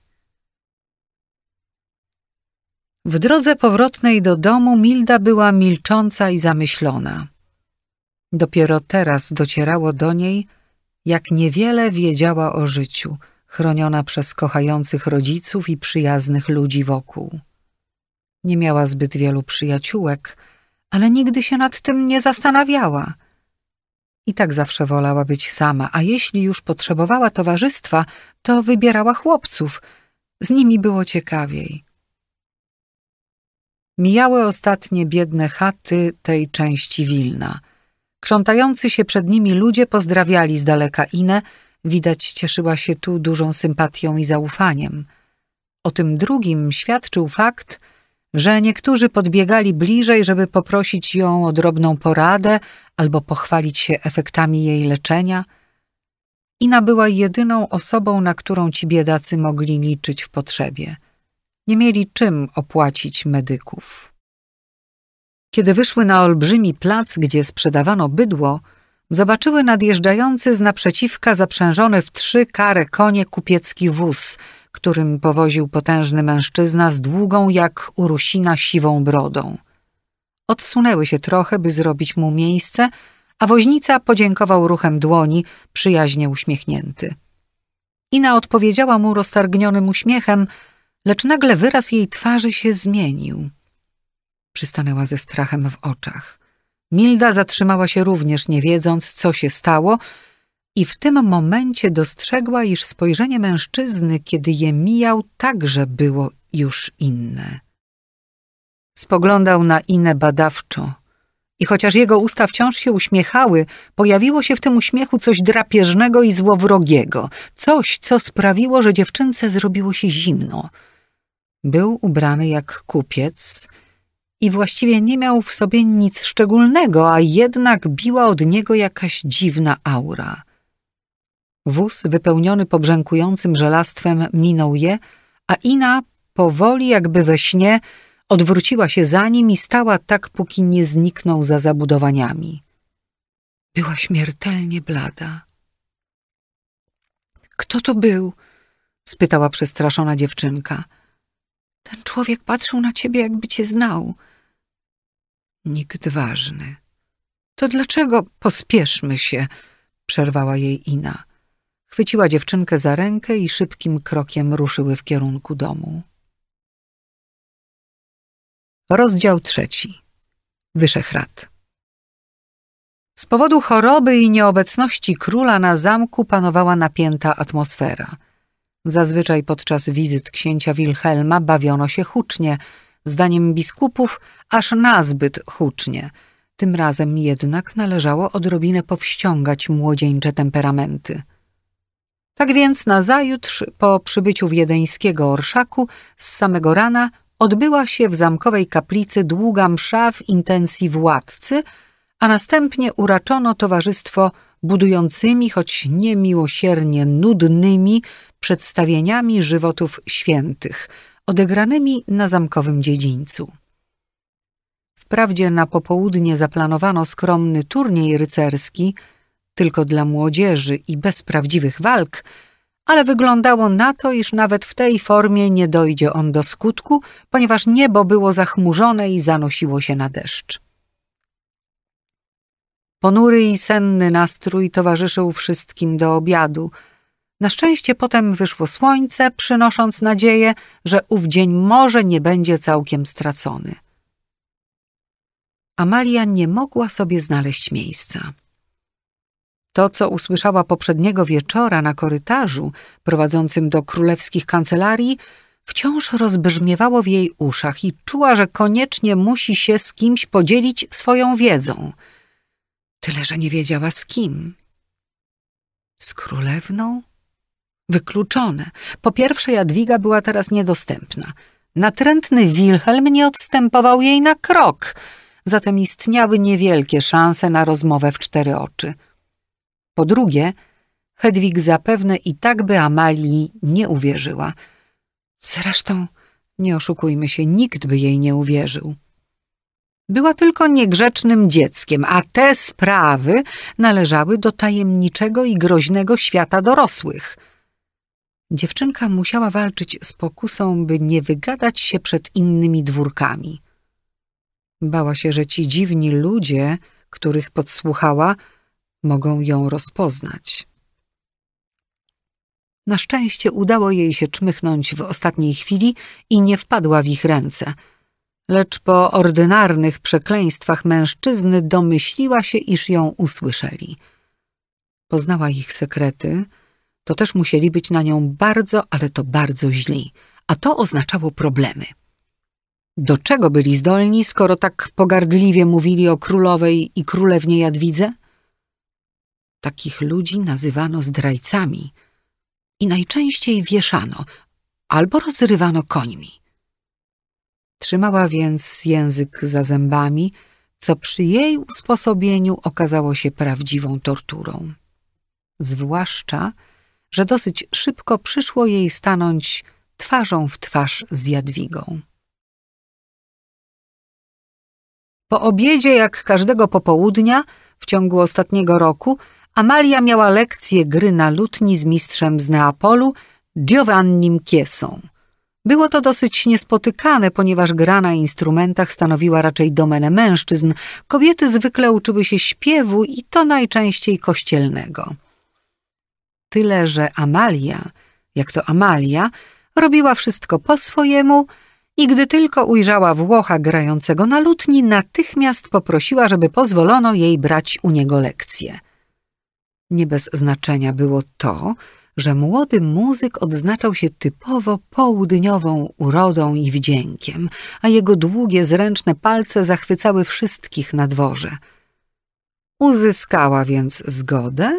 W drodze powrotnej do domu Milda była milcząca i zamyślona. Dopiero teraz docierało do niej, jak niewiele wiedziała o życiu, chroniona przez kochających rodziców i przyjaznych ludzi wokół. Nie miała zbyt wielu przyjaciółek, ale nigdy się nad tym nie zastanawiała. I tak zawsze wolała być sama, a jeśli już potrzebowała towarzystwa, to wybierała chłopców. Z nimi było ciekawiej. Mijały ostatnie biedne chaty tej części Wilna. Krzątający się przed nimi ludzie pozdrawiali z daleka Inę, widać cieszyła się tu dużą sympatią i zaufaniem. O tym drugim świadczył fakt, że niektórzy podbiegali bliżej, żeby poprosić ją o drobną poradę albo pochwalić się efektami jej leczenia. Ina była jedyną osobą, na którą ci biedacy mogli liczyć w potrzebie – nie mieli czym opłacić medyków. Kiedy wyszły na olbrzymi plac, gdzie sprzedawano bydło, zobaczyły nadjeżdżający z naprzeciwka zaprzężony w trzy kare konie kupiecki wóz, którym powoził potężny mężczyzna z długą jak urusina siwą brodą. Odsunęły się trochę, by zrobić mu miejsce, a woźnica podziękował ruchem dłoni, przyjaźnie uśmiechnięty. Ina odpowiedziała mu roztargnionym uśmiechem, lecz nagle wyraz jej twarzy się zmienił. Przystanęła ze strachem w oczach. Milda zatrzymała się również, nie wiedząc, co się stało, i w tym momencie dostrzegła, iż spojrzenie mężczyzny, kiedy je mijał, także było już inne. Spoglądał na Inę badawczo, i chociaż jego usta wciąż się uśmiechały, pojawiło się w tym uśmiechu coś drapieżnego i złowrogiego, coś, co sprawiło, że dziewczynce zrobiło się zimno. Był ubrany jak kupiec i właściwie nie miał w sobie nic szczególnego, a jednak biła od niego jakaś dziwna aura. Wóz wypełniony pobrzękującym żelastwem minął je, a Ina powoli jakby we śnie Odwróciła się za nim i stała tak, póki nie zniknął za zabudowaniami. Była śmiertelnie blada. Kto to był? spytała przestraszona dziewczynka. Ten człowiek patrzył na ciebie, jakby cię znał. Nikt ważny. To dlaczego pospieszmy się? przerwała jej Ina. Chwyciła dziewczynkę za rękę i szybkim krokiem ruszyły w kierunku domu. Rozdział trzeci. Wyszehrad. Z powodu choroby i nieobecności króla na zamku panowała napięta atmosfera. Zazwyczaj podczas wizyt księcia Wilhelma bawiono się hucznie, zdaniem biskupów aż nazbyt hucznie. Tym razem jednak należało odrobinę powściągać młodzieńcze temperamenty. Tak więc nazajutrz, po przybyciu wiedeńskiego orszaku, z samego rana odbyła się w zamkowej kaplicy długa msza w intencji władcy, a następnie uraczono towarzystwo budującymi, choć niemiłosiernie nudnymi przedstawieniami żywotów świętych, odegranymi na zamkowym dziedzińcu. Wprawdzie na popołudnie zaplanowano skromny turniej rycerski, tylko dla młodzieży i bez prawdziwych walk – ale wyglądało na to, iż nawet w tej formie nie dojdzie on do skutku, ponieważ niebo było zachmurzone i zanosiło się na deszcz. Ponury i senny nastrój towarzyszył wszystkim do obiadu. Na szczęście potem wyszło słońce, przynosząc nadzieję, że ów dzień może nie będzie całkiem stracony. Amalia nie mogła sobie znaleźć miejsca. To, co usłyszała poprzedniego wieczora na korytarzu prowadzącym do królewskich kancelarii, wciąż rozbrzmiewało w jej uszach i czuła, że koniecznie musi się z kimś podzielić swoją wiedzą. Tyle, że nie wiedziała z kim. Z królewną? Wykluczone. Po pierwsze Jadwiga była teraz niedostępna. Natrętny Wilhelm nie odstępował jej na krok, zatem istniały niewielkie szanse na rozmowę w cztery oczy – po drugie, Hedwig zapewne i tak by Amalii nie uwierzyła. Zresztą, nie oszukujmy się, nikt by jej nie uwierzył. Była tylko niegrzecznym dzieckiem, a te sprawy należały do tajemniczego i groźnego świata dorosłych. Dziewczynka musiała walczyć z pokusą, by nie wygadać się przed innymi dwórkami. Bała się, że ci dziwni ludzie, których podsłuchała, mogą ją rozpoznać. Na szczęście udało jej się czmychnąć w ostatniej chwili i nie wpadła w ich ręce. Lecz po ordynarnych przekleństwach mężczyzny domyśliła się, iż ją usłyszeli. Poznała ich sekrety, to też musieli być na nią bardzo, ale to bardzo źli, a to oznaczało problemy. Do czego byli zdolni, skoro tak pogardliwie mówili o królowej i królewnie Jadwidze? Takich ludzi nazywano zdrajcami i najczęściej wieszano albo rozrywano końmi. Trzymała więc język za zębami, co przy jej usposobieniu okazało się prawdziwą torturą. Zwłaszcza, że dosyć szybko przyszło jej stanąć twarzą w twarz z Jadwigą. Po obiedzie, jak każdego popołudnia, w ciągu ostatniego roku Amalia miała lekcję gry na lutni z mistrzem z Neapolu, Giovannim Kiesą. Było to dosyć niespotykane, ponieważ gra na instrumentach stanowiła raczej domenę mężczyzn. Kobiety zwykle uczyły się śpiewu i to najczęściej kościelnego. Tyle, że Amalia, jak to Amalia, robiła wszystko po swojemu i gdy tylko ujrzała Włocha grającego na lutni, natychmiast poprosiła, żeby pozwolono jej brać u niego lekcje. Nie bez znaczenia było to, że młody muzyk odznaczał się typowo południową urodą i wdziękiem, a jego długie, zręczne palce zachwycały wszystkich na dworze. Uzyskała więc zgodę,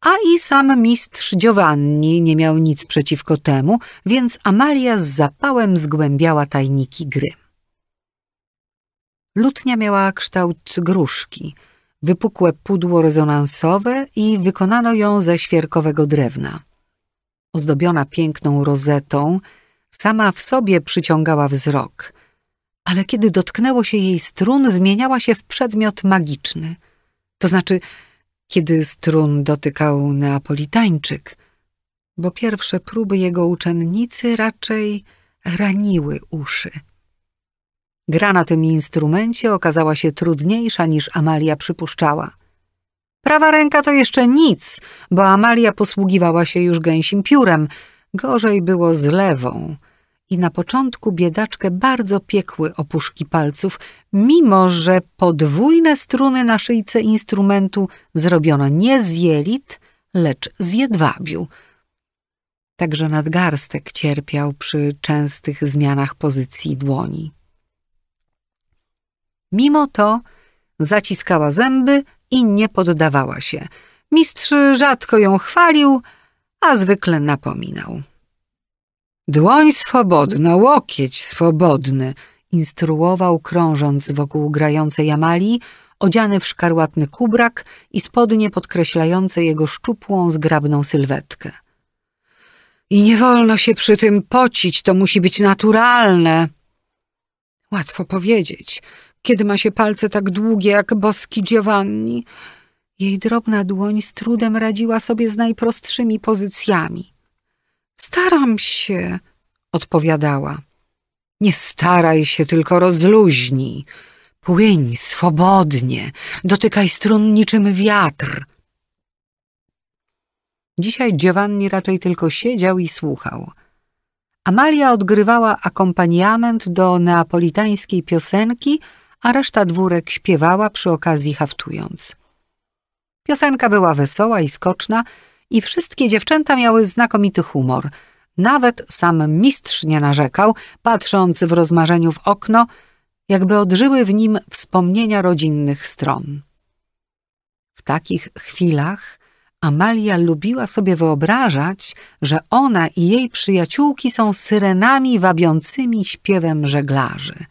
a i sam mistrz Giovanni nie miał nic przeciwko temu, więc Amalia z zapałem zgłębiała tajniki gry. Lutnia miała kształt gruszki – wypukłe pudło rezonansowe i wykonano ją ze świerkowego drewna. Ozdobiona piękną rozetą, sama w sobie przyciągała wzrok, ale kiedy dotknęło się jej strun, zmieniała się w przedmiot magiczny. To znaczy, kiedy strun dotykał neapolitańczyk, bo pierwsze próby jego uczennicy raczej raniły uszy. Gra na tym instrumencie okazała się trudniejsza niż Amalia przypuszczała. Prawa ręka to jeszcze nic, bo Amalia posługiwała się już gęsim piórem. Gorzej było z lewą. I na początku biedaczkę bardzo piekły opuszki palców, mimo że podwójne struny na szyjce instrumentu zrobiono nie z jelit, lecz z jedwabiu. Także nadgarstek cierpiał przy częstych zmianach pozycji dłoni. Mimo to zaciskała zęby i nie poddawała się. Mistrz rzadko ją chwalił, a zwykle napominał. Dłoń swobodna, łokieć swobodny, instruował krążąc wokół grającej Amalii, odziany w szkarłatny kubrak i spodnie podkreślające jego szczupłą, zgrabną sylwetkę. I nie wolno się przy tym pocić, to musi być naturalne. Łatwo powiedzieć. Kiedy ma się palce tak długie jak boski Giovanni? Jej drobna dłoń z trudem radziła sobie z najprostszymi pozycjami. Staram się, odpowiadała. Nie staraj się, tylko rozluźnij. Płyń swobodnie, dotykaj strun niczym wiatr. Dzisiaj Giovanni raczej tylko siedział i słuchał. Amalia odgrywała akompaniament do neapolitańskiej piosenki – a reszta dwórek śpiewała przy okazji haftując. Piosenka była wesoła i skoczna i wszystkie dziewczęta miały znakomity humor. Nawet sam mistrz nie narzekał, patrząc w rozmarzeniu w okno, jakby odżyły w nim wspomnienia rodzinnych stron. W takich chwilach Amalia lubiła sobie wyobrażać, że ona i jej przyjaciółki są syrenami wabiącymi śpiewem żeglarzy –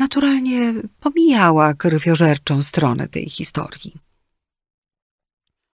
naturalnie pomijała krwiożerczą stronę tej historii.